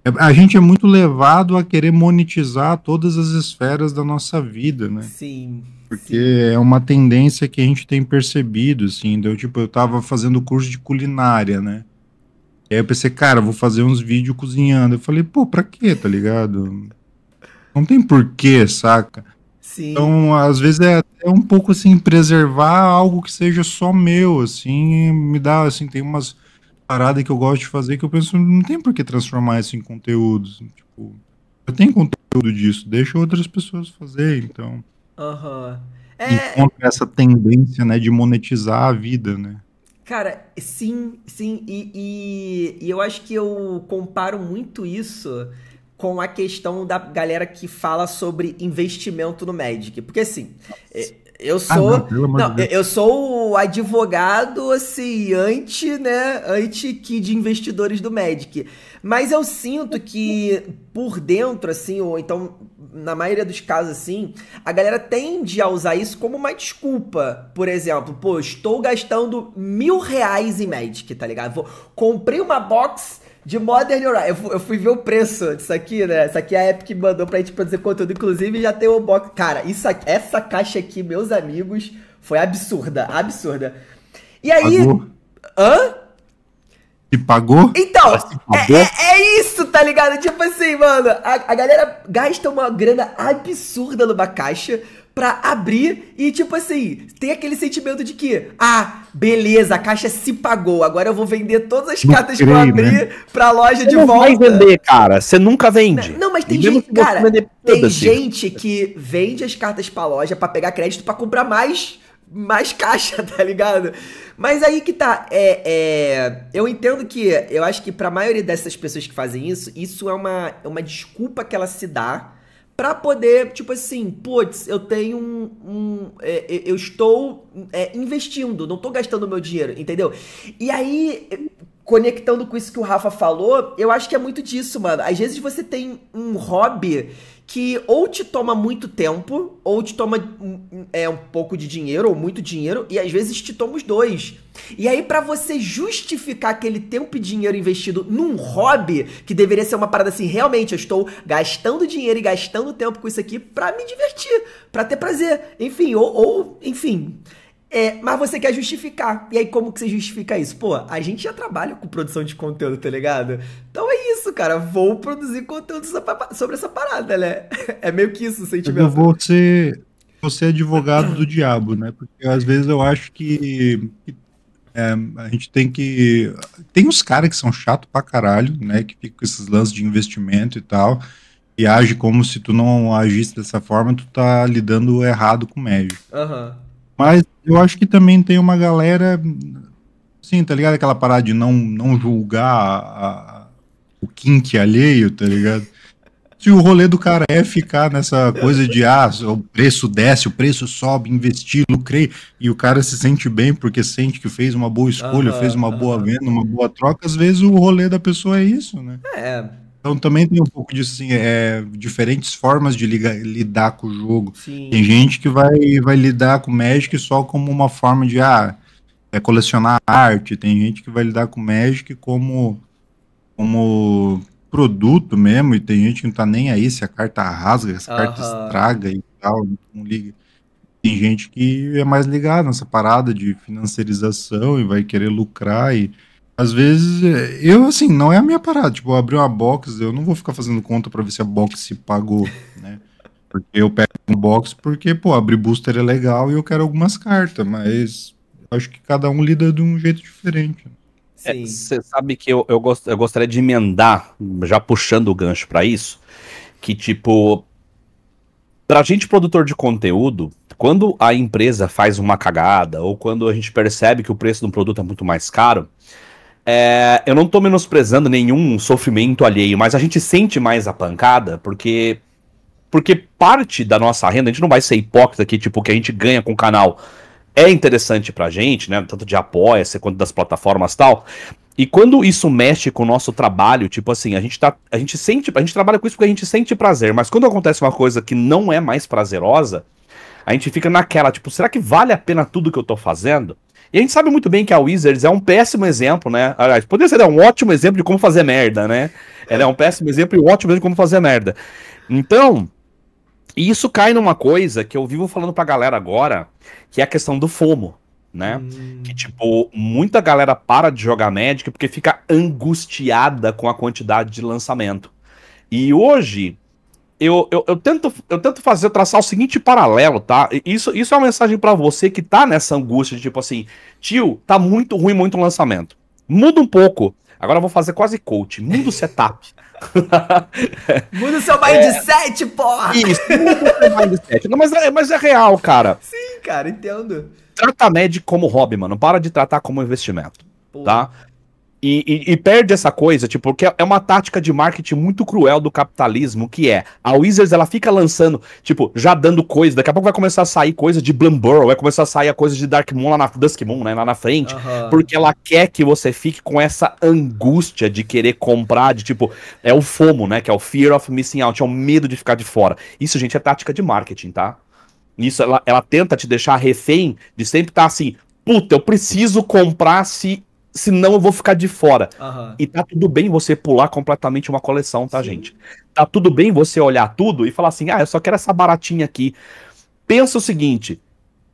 É, a gente é muito levado a querer monetizar todas as esferas da nossa vida, né? Sim. Porque sim. é uma tendência que a gente tem percebido, assim. Então, tipo, eu tava fazendo curso de culinária, né? E aí eu pensei, cara, vou fazer uns vídeos cozinhando. Eu falei, pô, pra quê, tá ligado? Não tem porquê, saca? Sim. Então, às vezes é até um pouco assim, preservar algo que seja só meu, assim, me dá, assim, tem umas paradas que eu gosto de fazer que eu penso, não tem por que transformar isso em conteúdo. Assim, tipo, eu tenho conteúdo disso, deixa outras pessoas fazer, então. Aham. Uhum. É... Encontra essa tendência, né, de monetizar a vida, né? Cara, sim, sim. E, e, e eu acho que eu comparo muito isso com a questão da galera que fala sobre investimento no Magic. Porque assim, é, eu ah, sou. Ah, não, não eu sou o advogado, assim, anti, né? Anti-que de investidores do Magic. Mas eu sinto que por dentro, assim, ou então na maioria dos casos, assim, a galera tende a usar isso como uma desculpa. Por exemplo, pô, estou gastando mil reais em Magic, tá ligado? Vou, comprei uma box de Modern Horizon. Eu, fui ver o preço disso aqui, né? Isso aqui é a Epic mandou pra gente produzir conteúdo, inclusive já tem o box. Cara, isso aqui, essa caixa aqui, meus amigos, foi absurda, absurda. E aí. Pagou. Hã? Se pagou? Então, se pagou? É, é, é, isso, tá ligado? Tipo assim, mano, a, a galera gasta uma grana absurda numa caixa pra abrir e, tipo assim, tem aquele sentimento de que, ah, beleza, a caixa se pagou, agora eu vou vender todas as não cartas creio, que eu abri né? pra loja você de volta. Você não vai vender, cara, você nunca vende. Não, não mas tem gente, cara, tem gente que vende as cartas pra loja pra pegar crédito pra comprar mais mais caixa, tá ligado? Mas aí que tá, é, é, eu entendo que, eu acho que pra maioria dessas pessoas que fazem isso, isso é uma, é uma desculpa que ela se dá pra poder, tipo assim, putz, eu tenho um, um é, eu estou é, investindo, não tô gastando meu dinheiro, entendeu? E aí, conectando com isso que o Rafa falou, eu acho que é muito disso, mano. Às vezes você tem um hobby que ou te toma muito tempo, ou te toma hum, hum, é, um pouco de dinheiro, ou muito dinheiro, e às vezes te toma os dois. E aí, para você justificar aquele tempo e dinheiro investido num hobby, que deveria ser uma parada assim, realmente, eu estou gastando dinheiro e gastando tempo com isso aqui para me divertir, para ter prazer. Enfim, ou, ou enfim. É, mas você quer justificar. E aí, como que você justifica isso? Pô, a gente já trabalha com produção de conteúdo, tá ligado? Então é isso, cara. Vou produzir conteúdo sobre essa parada, né? É meio que isso o sentimento. Eu vou ser, vou ser advogado do diabo, né? Porque às vezes eu acho que, que é, a gente tem que. Tem uns caras que são chato pra caralho, né? Que ficam com esses lances de investimento e tal. E age como se tu não agisse dessa forma, tu tá lidando errado com o médio. Aham. Uhum. Mas eu acho que também tem uma galera. Sim, tá ligado? Aquela parada de não, não julgar a, a, o kink alheio, tá ligado? Se o rolê do cara é ficar nessa coisa de ah, o preço desce, o preço sobe, investir, lucrei, e o cara se sente bem porque sente que fez uma boa escolha, fez uma boa venda, uma boa troca, às vezes o rolê da pessoa é isso, né? É, então também tem um pouco disso, assim, é, diferentes formas de liga, lidar com o jogo. Sim. Tem gente que vai, vai lidar com o Magic só como uma forma de ah, é colecionar arte, tem gente que vai lidar com o Magic como, como produto mesmo, e tem gente que não tá nem aí se a carta rasga, se a uh -huh. carta estraga e tal, não liga. Tem gente que é mais ligado nessa parada de financiarização e vai querer lucrar e às vezes, é, eu assim, não é a minha parada. Tipo, eu abri uma box, eu não vou ficar fazendo conta para ver se a box se pagou, né? Porque eu pego um box porque, pô, abrir booster é legal e eu quero algumas cartas, mas acho que cada um lida de um jeito diferente. Você é, sabe que eu, eu, gost, eu gostaria de emendar, já puxando o gancho para isso, que tipo, pra gente produtor de conteúdo, quando a empresa faz uma cagada ou quando a gente percebe que o preço de um produto é muito mais caro, é, eu não tô menosprezando nenhum sofrimento alheio, mas a gente sente mais a pancada porque porque parte da nossa renda, a gente não vai ser hipócrita aqui, tipo, que a gente ganha com o canal é interessante pra gente, né? Tanto de apoia-se quanto das plataformas tal. E quando isso mexe com o nosso trabalho, tipo assim, a gente, tá, a gente sente, a gente trabalha com isso porque a gente sente prazer, mas quando acontece uma coisa que não é mais prazerosa, a gente fica naquela, tipo, será que vale a pena tudo que eu tô fazendo? E a gente sabe muito bem que a Wizards é um péssimo exemplo, né? Aliás, poderia ser né, um ótimo exemplo de como fazer merda, né? Ela é um péssimo exemplo e um ótimo exemplo de como fazer merda. Então, isso cai numa coisa que eu vivo falando pra galera agora, que é a questão do FOMO, né? Hum. Que, tipo, muita galera para de jogar Magic porque fica angustiada com a quantidade de lançamento. E hoje, eu, eu, eu, tento, eu tento fazer, traçar o seguinte paralelo, tá? Isso, isso é uma mensagem para você que tá nessa angústia de tipo assim, tio, tá muito ruim, muito lançamento. Muda um pouco. Agora eu vou fazer quase coach. Muda o setup. muda o seu mindset, é... porra! Isso, muda o seu mindset. Não, mas, é, mas é real, cara. Sim, cara, entendo. Trata a como hobby, mano. Para de tratar como investimento, porra. tá? E, e, e, perde essa coisa, tipo, porque é uma tática de marketing muito cruel do capitalismo, que é a Wizards ela fica lançando, tipo, já dando coisa, daqui a pouco vai começar a sair coisa de Blumborough, vai começar a sair a coisa de Dark Moon lá na Dusk Moon, né, lá na frente, porque ela quer que você fique com essa angústia de querer comprar, de tipo, é o FOMO, né, que é o Fear of Missing Out, é o medo de ficar de fora. Isso, gente, é tática de marketing, tá? Isso, ela, ela tenta te deixar refém de sempre estar tá assim, puta, eu preciso comprar se senão eu vou ficar de fora. Uhum. E tá tudo bem você pular completamente uma coleção, tá, Sim. gente? Tá tudo bem você olhar tudo e falar assim: ah, eu só quero essa baratinha aqui. Pensa o seguinte: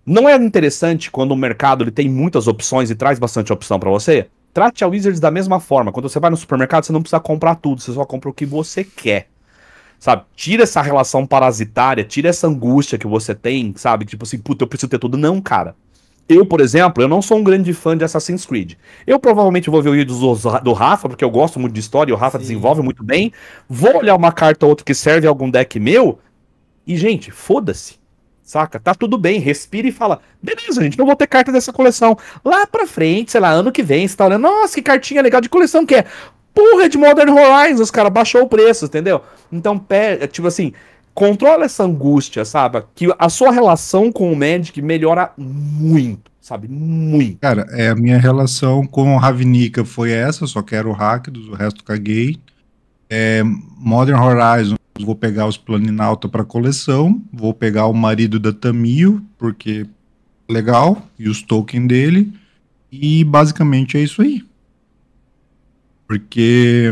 não é interessante quando o mercado ele tem muitas opções e traz bastante opção para você? Trate a Wizards da mesma forma. Quando você vai no supermercado, você não precisa comprar tudo, você só compra o que você quer sabe? Tira essa relação parasitária, tira essa angústia que você tem, sabe? Tipo assim, puta, eu preciso ter tudo. Não, cara. Eu, por exemplo, eu não sou um grande fã de Assassin's Creed. Eu provavelmente vou ver o vídeo do, do Rafa, porque eu gosto muito de história e o Rafa Sim. desenvolve muito bem. Vou olhar uma carta ou outra que serve a algum deck meu. E, gente, foda-se. Saca? Tá tudo bem, respira e fala: beleza, gente, não vou ter carta dessa coleção. Lá pra frente, sei lá, ano que vem, você tá olhando, nossa, que cartinha legal de coleção que é. Porra, é de Modern Horizons, cara, baixou o preço, entendeu? Então, tipo assim, controla essa angústia, sabe? Que a sua relação com o Magic melhora muito, sabe? Muito. Cara, é, a minha relação com Ravnica foi essa, só quero Rakdos, o resto caguei. É, Modern Horizon, vou pegar os Planinauta para coleção, vou pegar o marido da Tamio, porque legal, e os tokens dele, e basicamente é isso aí. Porque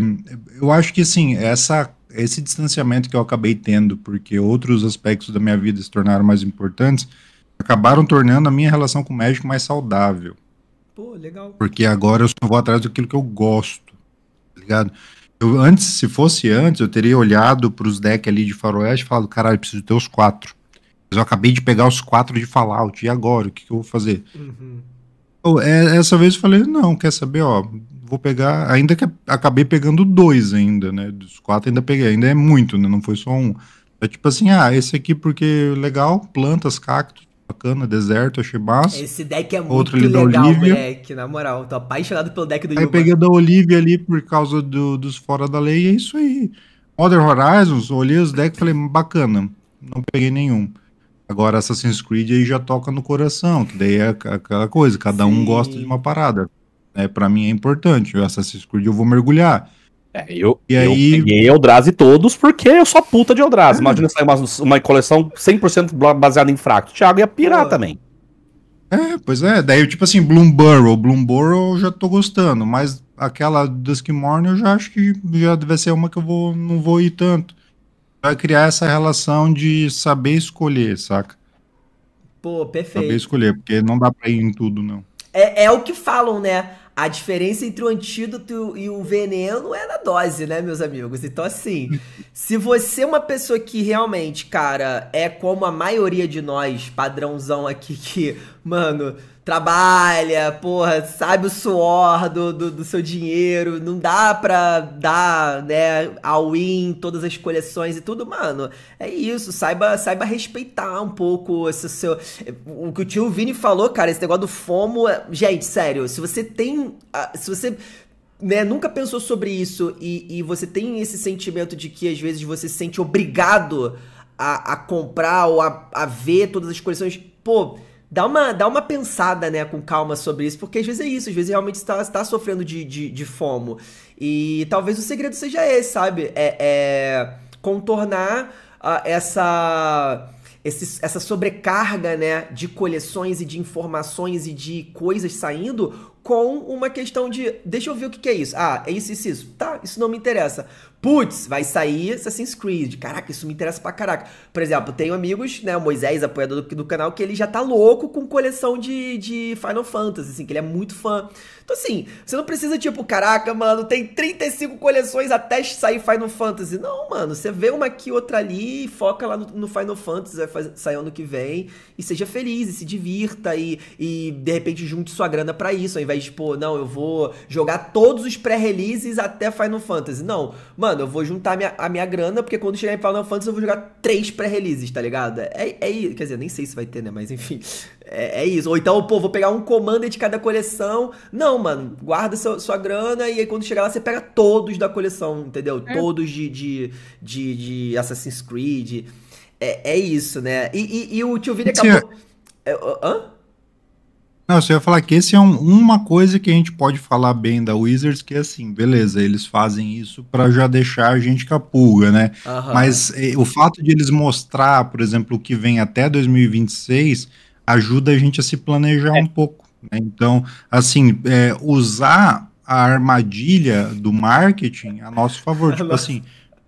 eu acho que, assim, essa esse distanciamento que eu acabei tendo, porque outros aspectos da minha vida se tornaram mais importantes, acabaram tornando a minha relação com o médico mais saudável. Pô, legal. Porque agora eu só vou atrás daquilo que eu gosto, tá ligado? Eu, antes, se fosse antes, eu teria olhado para os decks ali de faroeste e falado, caralho, preciso ter os quatro. Mas eu acabei de pegar os quatro de Fallout, e agora? O que, que eu vou fazer? Uhum. Eu, é, essa vez eu falei, não, quer saber, ó, vou pegar, ainda que acabei pegando dois ainda, né? Dos quatro ainda peguei, ainda é muito, né? Não foi só um. É tipo assim, ah, esse aqui porque legal, plantas, cactos, bacana, deserto, achei massa. Esse deck é muito Outro legal, da Olivia. moleque, na moral. Tô apaixonado pelo deck do Aí peguei peguei da Olivia ali por causa do, dos fora da lei, é isso aí. Modern Horizons, olhei os decks e falei, bacana, não peguei nenhum. Agora Assassin's Creed aí já toca no coração, que daí é aquela coisa, cada Sim. um gosta de uma parada né? Para mim é importante. O Assassin's Creed eu vou mergulhar. É, eu, e eu peguei Eldrazi todos porque eu sou puta de Eldrazi. É. Imagina sair uma, uma coleção 100% baseada em fracto. Thiago ia pirar ah. também. É, pois é. Daí, tipo assim, Bloomborough. Bloomborough eu já tô gostando, mas aquela Morn eu já acho que já deve ser uma que eu vou, não vou ir tanto. Vai criar essa relação de saber escolher, saca? Pô, perfeito. Saber escolher, porque não dá pra ir em tudo, não. É, é o que falam, né? A diferença entre o antídoto e o veneno é na dose, né, meus amigos? Então, assim, se você é uma pessoa que realmente, cara, é como a maioria de nós, padrãozão aqui, que, mano, trabalha, porra, sabe o suor do, do, do, seu dinheiro, não dá pra dar, né, all-in, todas as coleções e tudo, mano. É isso, saiba, saiba respeitar um pouco esse seu. O que o tio Vini falou, cara, esse negócio do FOMO. É, gente, sério, se você tem. Ah, se você né, nunca pensou sobre isso e, e, você tem esse sentimento de que às vezes você se sente obrigado a, a comprar ou a, a ver todas as coleções, pô dá uma, dá uma pensada, né, com calma sobre isso, porque às vezes é isso, às vezes realmente está está sofrendo de, de, de fomo. E talvez o segredo seja esse, sabe? É, é contornar uh, essa. Esse, essa sobrecarga né, de coleções e de informações e de coisas saindo com uma questão de deixa eu ver o que, que é isso. Ah, é isso, isso, isso. Tá, isso não me interessa. Putz, vai sair Assassin's Creed. Caraca, isso me interessa pra caraca. Por exemplo, tenho amigos, né? O Moisés, apoiador do, do canal, que ele já tá louco com coleção de, de Final Fantasy, assim, que ele é muito fã. Então, assim, você não precisa, tipo, caraca, mano, tem 35 coleções até sair Final Fantasy. Não, mano, você vê uma aqui, outra ali, foca lá no, no Final Fantasy, vai sair ano que vem, e seja feliz, e se divirta, e, e de repente junte sua grana para isso, ao invés de, pô, não, eu vou jogar todos os pré-releases até Final Fantasy. Não, mano mano, eu vou juntar minha, a minha grana, porque quando chegar em Final Fantasy eu vou jogar três pré-releases, tá ligado? É, é isso. Quer dizer, nem sei se vai ter, né? Mas enfim, é, é, isso. Ou então, pô, vou pegar um commander de cada coleção. Não, mano, guarda sua grana e aí quando chegar lá você pega todos da coleção, entendeu? É. Todos de, de, de, de, Assassin's Creed. É, é isso, né? E, e, e o tio Vini acabou. É, hã? Não, eu ia falar que esse é um, uma coisa que a gente pode falar bem da Wizards, que é assim, beleza, eles fazem isso para já deixar a gente capulga, né? Uhum. Mas eh, o fato de eles mostrar, por exemplo, o que vem até 2026 ajuda a gente a se planejar é. um pouco. Né? Então, assim, é, usar a armadilha do marketing a nosso favor. tipo assim,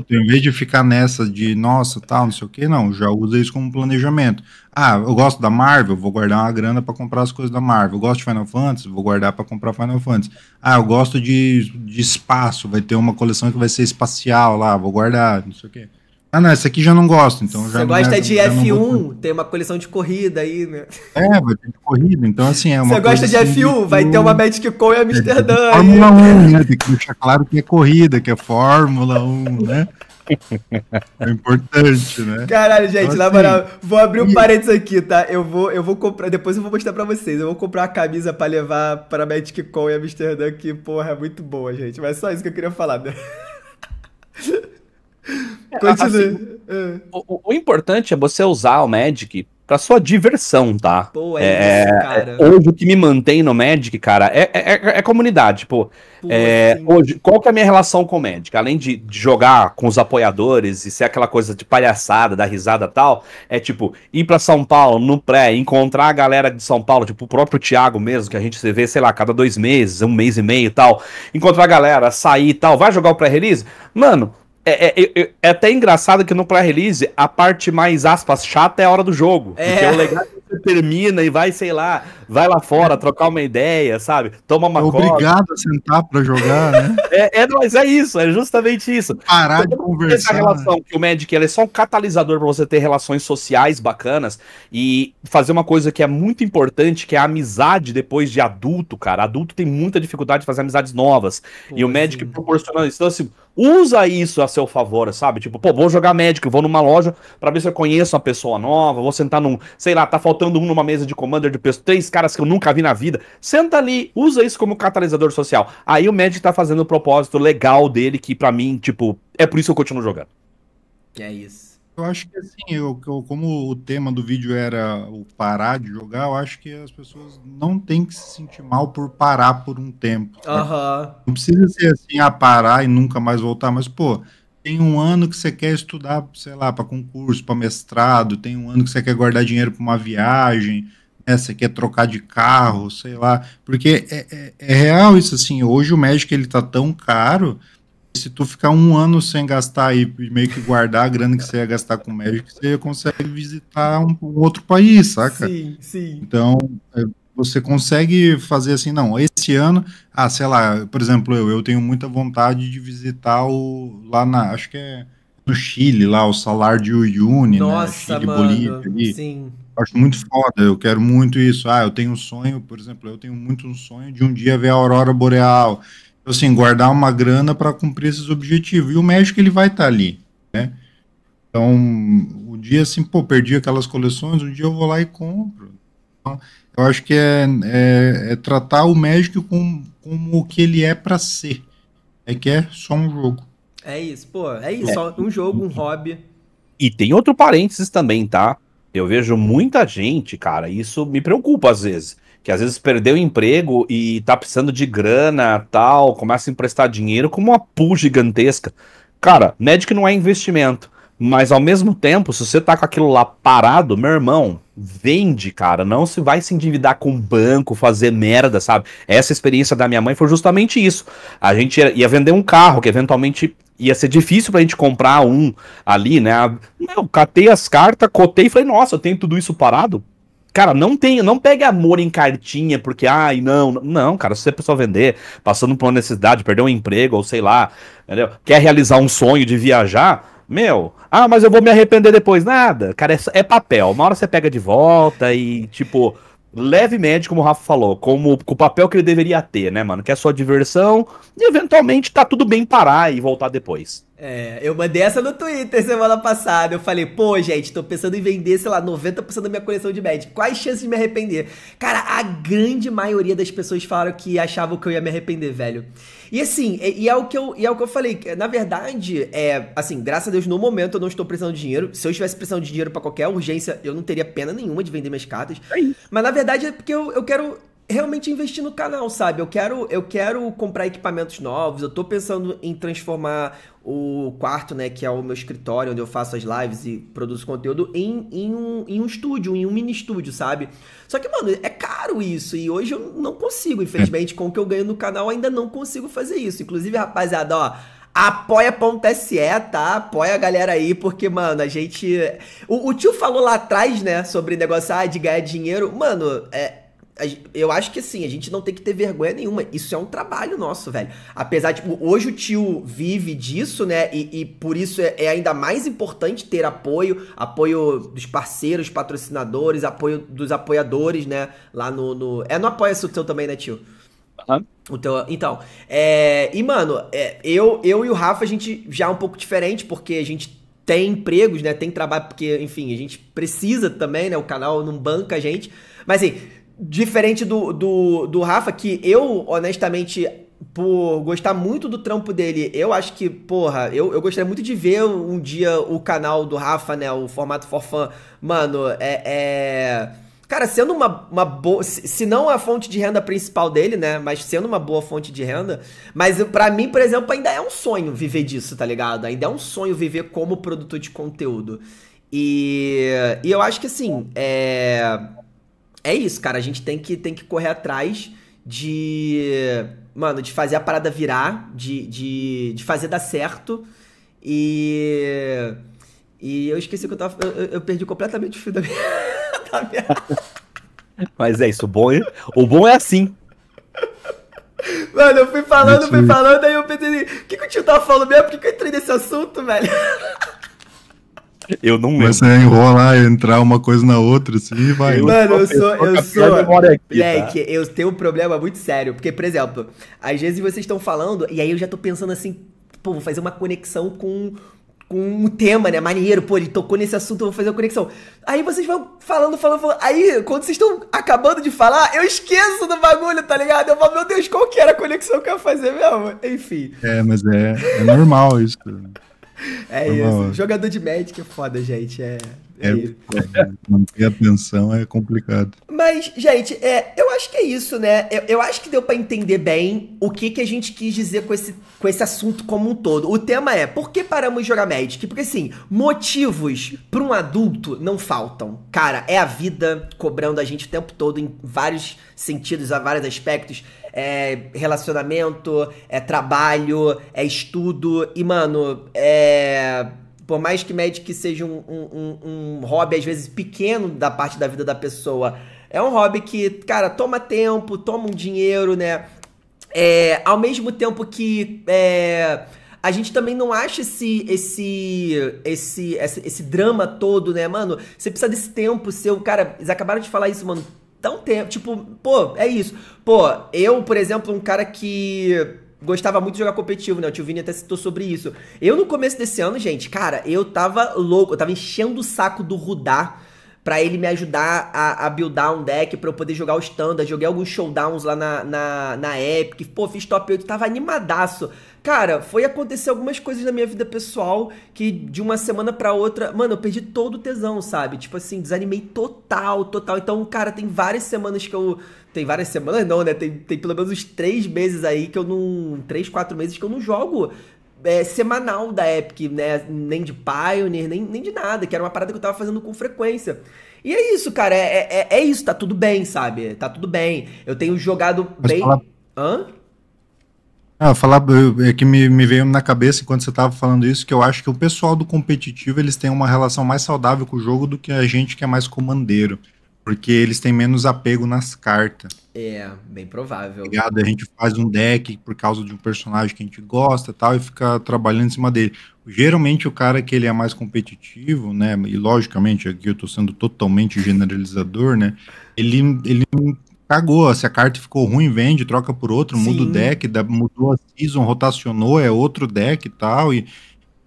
em vez de ficar nessa de, nossa, tal, não sei o que, não, já usa isso como planejamento. Ah, eu gosto da Marvel, vou guardar uma grana para comprar as coisas da Marvel. Eu gosto de Final Fantasy, vou guardar para comprar Final Fantasy. Ah, eu gosto de, de espaço, vai ter uma coleção que vai ser espacial lá, vou guardar, não sei o que. Ah, não, esse aqui já não gosto, então Você gosta é, de F1, tem uma coleção de corrida aí, né? É, vai ter de corrida, então assim é uma. Você gosta de F1, assim vai ter uma Magic Con em é, Amsterdã. É, Fórmula 1, né? Tem que deixar claro que é corrida, que é Fórmula 1, né? É importante, né? Caralho, gente, então, na assim, moral, vou abrir um e... parênteses aqui, tá? Eu vou, eu vou comprar, depois eu vou mostrar pra vocês. Eu vou comprar uma camisa pra levar pra Magic Con em Amsterdã, que, porra, é muito boa, gente. Mas só isso que eu queria falar, né? É, assim, é. o, o, importante é você usar o Magic pra sua diversão, tá? Pô, é, é isso, é, cara. Hoje o que me mantém no Magic, cara, é, é, é comunidade. Tipo, hoje, qual que é a minha relação com o Magic? Além de, de jogar com os apoiadores e ser aquela coisa de palhaçada, da risada tal, é tipo, ir pra São Paulo no pré, encontrar a galera de São Paulo, tipo, o próprio Thiago mesmo, que a gente se vê, sei lá, cada dois meses, um mês e meio e tal. Encontrar a galera, sair e tal, vai jogar o pré-release? Mano, é, é, é, é, até engraçado que no pré-release a parte mais aspas chata é a hora do jogo. É. Porque o legal é que você termina e vai, sei lá, vai lá fora trocar uma ideia, sabe? Toma uma é Obrigado a sentar para jogar, né? é, é, mas é isso, é justamente isso. Parar de conversar. Essa relação que o Magic é só um catalisador para você ter relações sociais bacanas e fazer uma coisa que é muito importante, que é a amizade depois de adulto, cara. Adulto tem muita dificuldade de fazer amizades novas. Pois e o Magic proporcionando é. proporciona isso. Então, assim, usa isso a seu favor, sabe? Tipo, pô, vou jogar médico, vou numa loja para ver se eu conheço uma pessoa nova, vou sentar num, sei lá, tá faltando um numa mesa de commander de pessoas, três caras caras que eu nunca vi na vida. Senta ali, usa isso como catalisador social. Aí o Magic tá fazendo o propósito legal dele, que para mim, tipo, é por isso que eu continuo jogando. É isso. Eu acho que assim, eu, eu, como o tema do vídeo era o parar de jogar, eu acho que as pessoas não têm que se sentir mal por parar por um tempo. Uhum. Não precisa ser assim, a ah, parar e nunca mais voltar, mas, pô, tem um ano que você quer estudar, sei lá, para concurso, para mestrado, tem um ano que você quer guardar dinheiro para uma viagem, né? Você quer trocar de carro, sei lá. Porque é, é, é real isso, assim. Hoje o médico ele tá tão caro. Se tu ficar um ano sem gastar e meio que guardar a grana que você ia gastar com o médico, você consegue visitar um, um outro país, saca? Sim, sim. Então, é, você consegue fazer assim, não, esse ano, ah, sei lá, por exemplo, eu, eu tenho muita vontade de visitar o, lá na, acho que é no Chile, lá, o Salar de Uyuni, né? Nossa, né, Chile, mano, Bolívia, ali. sim acho muito foda, eu quero muito isso. Ah, eu tenho um sonho, por exemplo, eu tenho muito um sonho de um dia ver a aurora boreal. Então, assim, guardar uma grana para cumprir esses objetivos. E o médico, ele vai estar tá ali, né? Então, o um dia assim, pô, perdi aquelas coleções, um dia eu vou lá e compro. Então, eu acho que é, é, é tratar o médico como, como o que ele é para ser. É que é só um jogo. É isso, pô, é isso, é. um jogo, um hobby. E tem outro parênteses também, tá? Eu vejo muita gente, cara, isso me preocupa às vezes. Que às vezes perdeu o emprego e tá precisando de grana tal, começa a emprestar dinheiro como uma pool gigantesca. Cara, Magic não é investimento. Mas ao mesmo tempo, se você tá com aquilo lá parado, meu irmão, vende, cara. Não se vai se endividar com banco, fazer merda, sabe? Essa experiência da minha mãe foi justamente isso. A gente ia vender um carro que eventualmente ia ser difícil pra gente comprar um ali, né? Eu catei as cartas, cotei e falei, nossa, eu tenho tudo isso parado. Cara, não tem, não pegue amor em cartinha, porque, ai, não, não, cara, se você pessoa vender, passando por uma necessidade, perder um emprego, ou sei lá, entendeu? Quer realizar um sonho de viajar, meu, ah, mas eu vou me arrepender depois. Nada, cara, é, é papel. Uma hora você pega de volta e, tipo, levemente, como o Rafa falou, como com o papel que ele deveria ter, né, mano? Que é só diversão e eventualmente tá tudo bem parar e voltar depois. É, eu mandei essa no Twitter semana passada. Eu falei, pô, gente, tô pensando em vender, sei lá, 90% da minha coleção de Magic. Quais chances de me arrepender? Cara, a grande maioria das pessoas falaram que achavam que eu ia me arrepender, velho. E assim, e, é, o que eu, e é o que eu falei. Na verdade, é assim, graças a Deus, no momento eu não estou precisando de dinheiro. Se eu estivesse precisando de dinheiro para qualquer urgência, eu não teria pena nenhuma de vender minhas cartas. É Mas na verdade é porque eu, eu quero realmente investir no canal, sabe? Eu quero, eu quero comprar equipamentos novos, eu tô pensando em transformar o quarto, né, que é o meu escritório, onde eu faço as lives e produzo conteúdo, em, em, um, em um estúdio, em um mini estúdio, sabe? Só que, mano, é caro isso, e hoje eu não consigo, infelizmente, com o que eu ganho no canal, ainda não consigo fazer isso. Inclusive, rapaziada, ó, apoia.se, tá? Apoia a galera aí, porque, mano, a gente. O, o, tio falou lá atrás, né, sobre negócio ah, de ganhar dinheiro. Mano, é, eu acho que assim, a gente não tem que ter vergonha nenhuma. Isso é um trabalho nosso, velho. Apesar de, tipo, hoje o tio vive disso, né? E, e por isso é, é, ainda mais importante ter apoio apoio dos parceiros, patrocinadores, apoio dos apoiadores, né? Lá no. no... É no Apoia-se o teu também, né, tio? Uhum. Então, é... e mano, é... eu, eu e o Rafa a gente já é um pouco diferente, porque a gente tem empregos, né? Tem trabalho, porque, enfim, a gente precisa também, né? O canal não banca a gente. Mas assim Diferente do, do, do Rafa, que eu, honestamente, por gostar muito do trampo dele, eu acho que, porra, eu, eu gostaria muito de ver um dia o canal do Rafa, né? O formato forfã. Mano, é, é. Cara, sendo uma, uma boa. Se não a fonte de renda principal dele, né? Mas sendo uma boa fonte de renda. Mas para mim, por exemplo, ainda é um sonho viver disso, tá ligado? Ainda é um sonho viver como produtor de conteúdo. E, e eu acho que assim. É é isso, cara. A gente tem que, tem que correr atrás de. Mano, de fazer a parada virar, de, de, de fazer dar certo. E. E eu esqueci que eu tava. Eu, eu perdi completamente o fio da minha. da minha... Mas é isso, o bom é, o bom é assim. Mano, eu fui falando, fui falando, aí eu pensei, assim, o que, que o tio tava falando mesmo? Por que, que eu entrei nesse assunto, velho? Eu não lembro. Você enrolar, entrar uma coisa na outra, assim, e vai. Mano, eu sou. Eu sou. Black, é tá? eu tenho um problema muito sério. Porque, por exemplo, às vezes vocês estão falando, e aí eu já tô pensando assim, pô, vou fazer uma conexão com. Com um tema, né? Maneiro, pô, ele tocou nesse assunto, eu vou fazer uma conexão. Aí vocês vão falando, falando, falando. Aí, quando vocês estão acabando de falar, eu esqueço do bagulho, tá ligado? Eu falo, meu Deus, qual que era a conexão que eu ia fazer mesmo? Enfim. É, mas é, é normal isso. É tá isso. Jogador de Magic é foda, gente. É. É, é, manter a atenção é complicado. Mas, gente, é, eu acho que é isso, né? Eu, eu acho que deu para entender bem o que, que a gente quis dizer com esse, com esse assunto como um todo. O tema é por que paramos de jogar Magic? Porque, assim, motivos para um adulto não faltam. Cara, é a vida cobrando a gente o tempo todo em vários sentidos, a vários aspectos é relacionamento, é trabalho, é estudo. E, mano, é. Por mais que Magic seja um, um, um hobby, às vezes, pequeno da parte da vida da pessoa, é um hobby que, cara, toma tempo, toma um dinheiro, né? É, ao mesmo tempo que é, a gente também não acha esse, esse, esse, esse, esse drama todo, né, mano? Você precisa desse tempo seu. Cara, eles acabaram de falar isso, mano dá um tempo. Tipo, pô, é isso. Pô, eu, por exemplo, um cara que gostava muito de jogar competitivo, né? O tio Vini até citou sobre isso. Eu, no começo desse ano, gente, cara, eu tava louco, eu tava enchendo o saco do Rudá para ele me ajudar a, a buildar um deck para eu poder jogar o standard. Joguei alguns showdowns lá na, na, na Epic. Pô, fiz top 8, tava animadaço. Cara, foi acontecer algumas coisas na minha vida pessoal que de uma semana para outra, mano, eu perdi todo o tesão, sabe? Tipo assim, desanimei total, total. Então, cara, tem várias semanas que eu. Tem várias semanas, não, né? Tem, tem pelo menos uns três meses aí que eu não. Três, quatro meses que eu não jogo é, semanal da Epic, né? Nem de Pioneer, nem, nem de nada, que era uma parada que eu tava fazendo com frequência. E é isso, cara, é, é, é isso, tá tudo bem, sabe? Tá tudo bem. Eu tenho jogado bem. Falar... Hã? Ah, falar é que me, me veio na cabeça enquanto você estava falando isso, que eu acho que o pessoal do competitivo eles têm uma relação mais saudável com o jogo do que a gente que é mais comandeiro. Porque eles têm menos apego nas cartas. É, bem provável. Tá ligado? A gente faz um deck por causa de um personagem que a gente gosta tal, e fica trabalhando em cima dele. Geralmente o cara que ele é mais competitivo, né? E logicamente, aqui eu tô sendo totalmente generalizador, né? Ele, ele cagou. Se a carta ficou ruim, vende, troca por outro, Sim. muda o deck, mudou a season, rotacionou, é outro deck e tal. E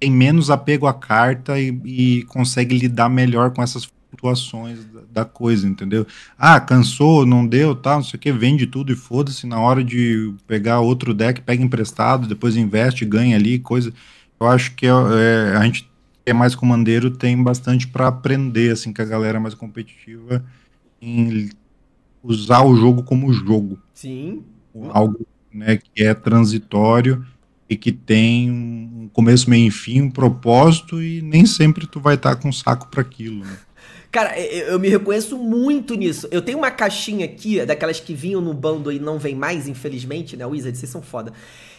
tem menos apego à carta e, e consegue lidar melhor com essas pontuações da coisa, entendeu? Ah, cansou, não deu, tal, tá, não sei o que, vende tudo e foda-se, na hora de pegar outro deck, pega emprestado, depois investe, ganha ali, coisa. Eu acho que é, é a gente é mais comandeiro tem bastante para aprender, assim, com a galera é mais competitiva em usar o jogo como jogo. Sim. Algo né, que é transitório e que tem um começo, meio e fim, um propósito e nem sempre tu vai estar tá com saco para aquilo, né? Cara, eu, eu, me reconheço muito nisso. Eu tenho uma caixinha aqui, daquelas que vinham no bando e não vem mais, infelizmente, né? Wizard, vocês são foda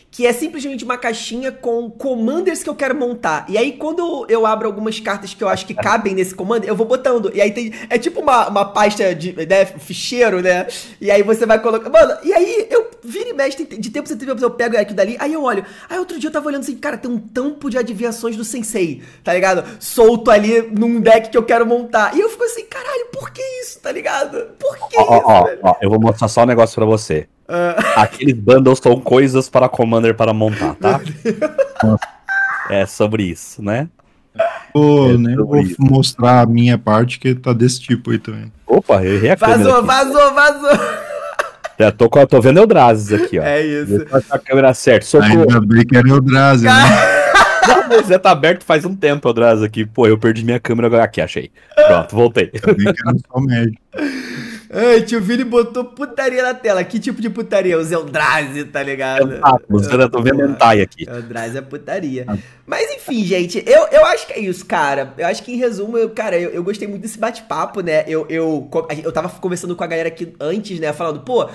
que é simplesmente uma caixinha com commanders que eu quero montar. E aí, quando eu, abro algumas cartas que eu acho que é. cabem nesse commander, eu vou botando. E aí tem. É tipo uma, uma pasta de né, ficheiro, né? E aí você vai colocando. Mano, e aí eu viro e mexe, de tempo em tempo eu pego aquilo dali, aí eu olho. Aí outro dia eu tava olhando assim, cara, tem um tampo de adivinhações do Sensei, tá ligado? Solto ali num deck que eu quero montar. E eu fico assim, caralho, por que isso, tá ligado? Por que ó, isso? Ó, ó, eu vou mostrar só um negócio pra você. Uh... Aqueles bundles são coisas para Commander para montar, tá? é sobre isso, né? Vou, é né, vou mostrar a minha parte que tá desse tipo aí também. Opa, eu errei a Vazou, vazou, vazou! Já tô, tô vendo Eudrazes aqui, ó. É isso. a câmera certa. Socorro. Ainda bem que era Eudrazes, né? Não, mas já tá aberto faz um tempo atrás aqui. Pô, eu perdi minha câmera agora aqui, achei. Pronto, voltei. Ainda bem que era só médico. Ai, tio Vini botou putaria na tela. Que tipo de putaria? O Zeldrazi, tá ligado? Tentáculos, é é eu tô vendo hentai aqui. Zeldrazi é putaria. Ah. Mas enfim, gente, eu, eu acho que é isso, cara. Eu acho que em resumo, eu, cara, eu, eu gostei muito desse bate-papo, né? Eu, eu, eu tava conversando com a galera aqui antes, né? Falando, pô,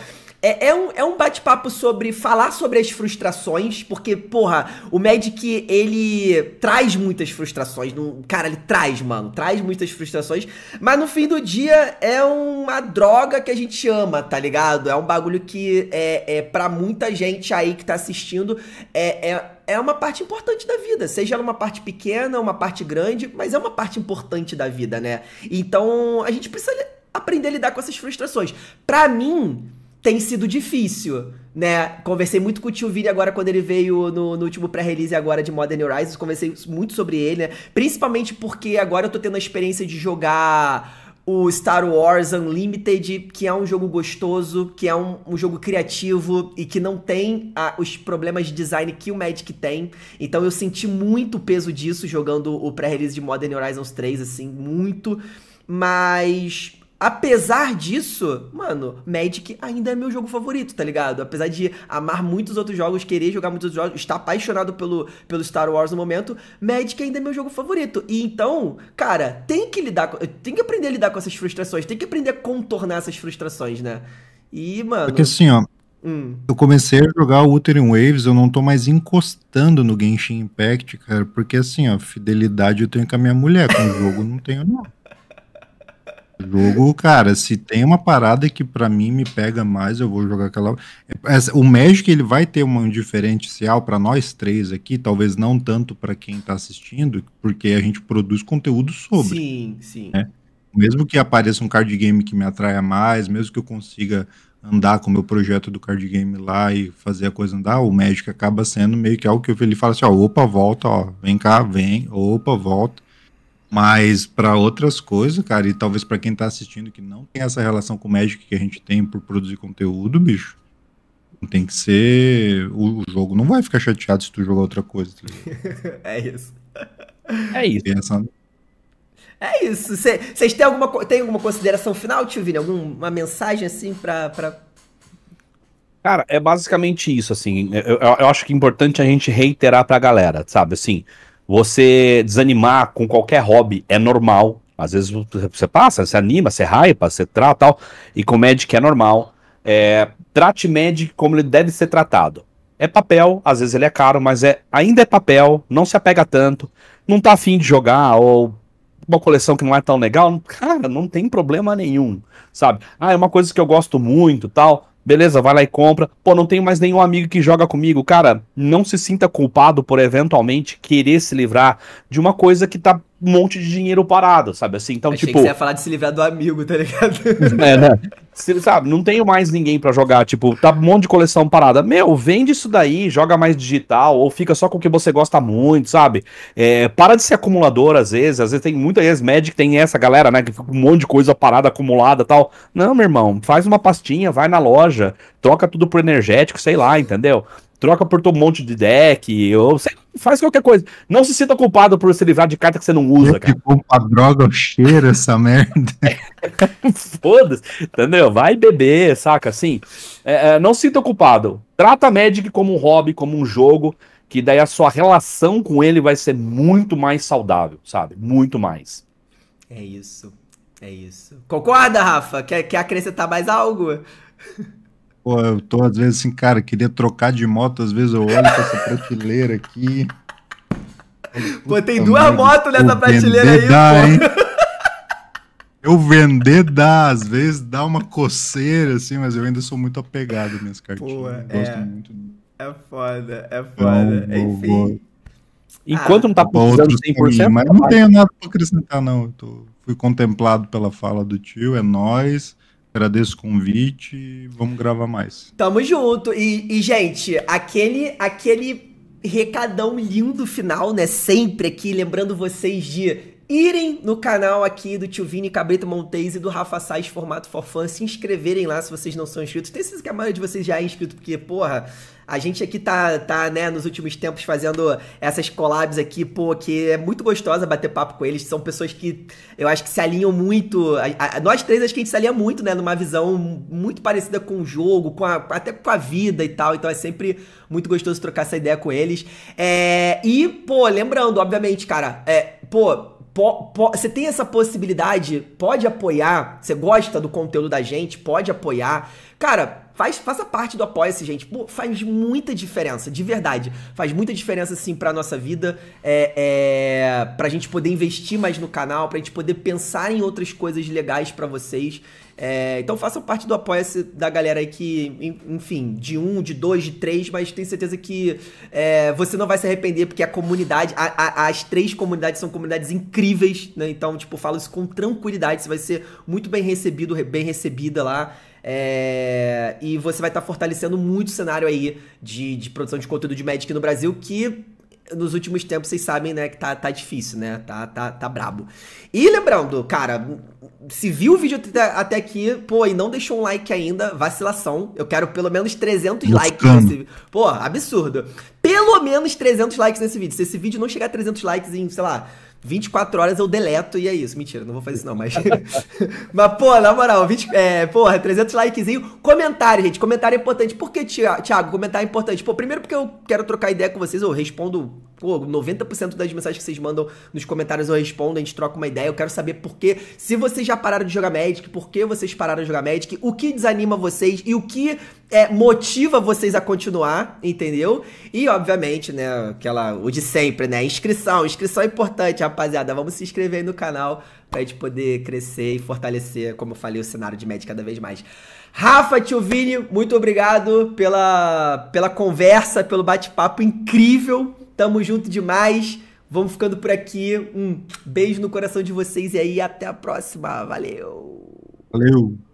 é, é um, é um bate-papo sobre falar sobre as frustrações, porque, porra, o Magic, ele traz muitas frustrações. No, cara, ele traz, mano, traz muitas frustrações. Mas no fim do dia, é uma droga que a gente ama, tá ligado? É um bagulho que é, é para muita gente aí que tá assistindo, é, é é uma parte importante da vida, seja uma parte pequena, uma parte grande, mas é uma parte importante da vida, né? Então a gente precisa aprender a lidar com essas frustrações. Para mim, tem sido difícil, né? Conversei muito com o Tio Vini agora quando ele veio no, no último pré-release agora de Modern Horizons, conversei muito sobre ele, né? Principalmente porque agora eu tô tendo a experiência de jogar o Star Wars Unlimited, que é um jogo gostoso, que é um, um jogo criativo e que não tem ah, os problemas de design que o Magic tem. Então eu senti muito o peso disso jogando o pré-release de Modern Horizons 3, assim, muito. Mas Apesar disso, mano, Magic ainda é meu jogo favorito, tá ligado? Apesar de amar muitos outros jogos, querer jogar muitos outros jogos, estar apaixonado pelo, pelo Star Wars no momento, Magic ainda é meu jogo favorito. E então, cara, tem que lidar com, tem que aprender a lidar com essas frustrações, tem que aprender a contornar essas frustrações, né? E, mano. Porque assim, ó, Hum. Eu comecei a jogar o Wuthering Waves, eu não tô mais encostando no Genshin Impact, cara, porque assim, ó, fidelidade eu tenho com a minha mulher, com o jogo não tenho não jogo, cara, se tem uma parada que para mim me pega mais, eu vou jogar aquela. O Magic ele vai ter um diferencial para nós três aqui, talvez não tanto para quem tá assistindo, porque a gente produz conteúdo sobre. Sim, sim. Né? Mesmo que apareça um card game que me atraia mais, mesmo que eu consiga andar com o meu projeto do card game lá e fazer a coisa andar, o Magic acaba sendo meio que algo que ele fala assim, ó, opa, volta, ó, vem cá, vem, opa, volta. Mas para outras coisas, cara, e talvez para quem tá assistindo que não tem essa relação com o Magic que a gente tem por produzir conteúdo, bicho, tem que ser. O jogo não vai ficar chateado se tu jogar outra coisa. Tá é isso. É isso. É isso. Vocês têm alguma, têm alguma consideração final, tio Vini? Alguma mensagem assim pra. pra... Cara, é basicamente isso, assim. Eu, eu acho que é importante a gente reiterar pra galera, sabe? Assim, você desanimar com qualquer hobby é normal. Às vezes você passa, você anima, você raipa, você trata tal. E com Magic é normal. É, trate Magic como ele deve ser tratado. É papel, às vezes ele é caro, mas é ainda é papel, não se apega tanto, não tá afim de jogar ou uma coleção que não é tão legal, cara, não tem problema nenhum, sabe? Ah, é uma coisa que eu gosto muito, tal. Beleza, vai lá e compra. Pô, não tenho mais nenhum amigo que joga comigo. Cara, não se sinta culpado por eventualmente querer se livrar de uma coisa que tá um monte de dinheiro parado, sabe? Assim, então, Achei tipo. Que você ia falar de se livrar do amigo, tá ligado? É, né? sabe, não tenho mais ninguém para jogar, tipo, tá um monte de coleção parada. Meu, vende isso daí, joga mais digital, ou fica só com o que você gosta muito, sabe? É, para de ser acumulador, às vezes. Às vezes tem muita vezes Magic tem essa galera, né? Que fica um monte de coisa parada, acumulada tal. Não, meu irmão, faz uma pastinha, vai na loja, troca tudo por energético, sei lá, entendeu? troca por um monte de deck, ou sei, faz qualquer coisa. Não se sinta culpado por se livrar de carta que você não usa, eu cara. a droga, cheira cheiro, essa merda. Foda-se, entendeu? Vai beber, saca? Assim, é, é, não se sinta culpado. Trata Magic como um hobby, como um jogo, que daí a sua relação com ele vai ser muito mais saudável, sabe? Muito mais. É isso, é isso. Concorda, Rafa? Quer, quer acrescentar mais algo? Pô, eu tô às vezes assim, cara, queria trocar de moto, às vezes eu olho pra essa prateleira aqui. Pô, tem duas motos nessa prateleira aí, dá, pô. Hein? Eu vender dá, às vezes dá uma coceira, assim, mas eu ainda sou muito apegado minhas cartinhas. Pô, é, gosto muito. É foda, é foda. Enfim. Vou... Enquanto ah, não tá precisando 100%. Caminho, mas tá não tenho nada pra acrescentar, não. Eu tô... Fui contemplado pela fala do tio, é nós. Agradeço o convite e vamos gravar mais. Tamo junto. E, e, gente, aquele, aquele recadão lindo final, né? Sempre aqui, lembrando vocês de irem no canal aqui do Tio Vini Cabrito Montes e do Rafa Sais Formato Forfã, se inscreverem lá se vocês não são inscritos. Tem certeza que a maioria de vocês já é inscrito, porque, porra, a gente aqui tá, tá, né, nos últimos tempos fazendo essas collabs aqui, pô, que é muito gostosa bater papo com eles. São pessoas que eu acho que se alinham muito. A, a, nós três acho que a gente se alinha muito, né, numa visão muito parecida com o jogo, com a, até com a vida e tal. Então é sempre muito gostoso trocar essa ideia com eles. É, e, pô, lembrando, obviamente, cara, é, pô, você tem essa possibilidade, pode apoiar, você gosta do conteúdo da gente, pode apoiar. Cara, faz, faça parte do Apoia-se, gente. Pô, faz muita diferença, de verdade. Faz muita diferença, assim, pra nossa vida. É, é, pra gente poder investir mais no canal, pra gente poder pensar em outras coisas legais para vocês. É, então faça parte do apoia-se da galera aí que, enfim, de um, de dois, de três, mas tenho certeza que é, você não vai se arrepender, porque a comunidade, a, a, as três comunidades são comunidades incríveis, né? Então, tipo, falo isso com tranquilidade, você vai ser muito bem recebido, bem recebida lá. É... E você vai estar tá fortalecendo muito o cenário aí de, de produção de conteúdo de Magic no Brasil, que nos últimos tempos, vocês sabem, né, que tá, tá difícil, né? Tá, tá, tá brabo. E lembrando, cara, se viu o vídeo até, aqui, pô, e não deixou um like ainda, vacilação. Eu quero pelo menos 300 Buscando. likes nesse vídeo. Pô, absurdo. Pelo menos 300 likes nesse vídeo. Se esse vídeo não chegar a 300 likes em, sei lá, 24 horas eu deleto e é isso. Mentira, não vou fazer isso não, mas... mas, pô, na moral, 20, é, porra, 300 likezinho. Comentário, gente, comentário é importante. Por que, Thiago, comentário é importante? Pô, primeiro porque eu quero trocar ideia com vocês, eu respondo Pô, 90% das mensagens que vocês mandam nos comentários eu respondo, a gente troca uma ideia. Eu quero saber por Se vocês já pararam de jogar Magic, por que vocês pararam de jogar Magic, o que desanima vocês e o que é, motiva vocês a continuar, entendeu? E, obviamente, né, aquela, o de sempre, né? Inscrição. Inscrição é importante, rapaziada. Vamos se inscrever aí no canal pra gente poder crescer e fortalecer, como eu falei, o cenário de Magic cada vez mais. Rafa, tio Vini, muito obrigado pela, pela conversa, pelo bate-papo incrível. Tamo junto demais. Vamos ficando por aqui. Um beijo no coração de vocês e aí até a próxima. Valeu. Valeu.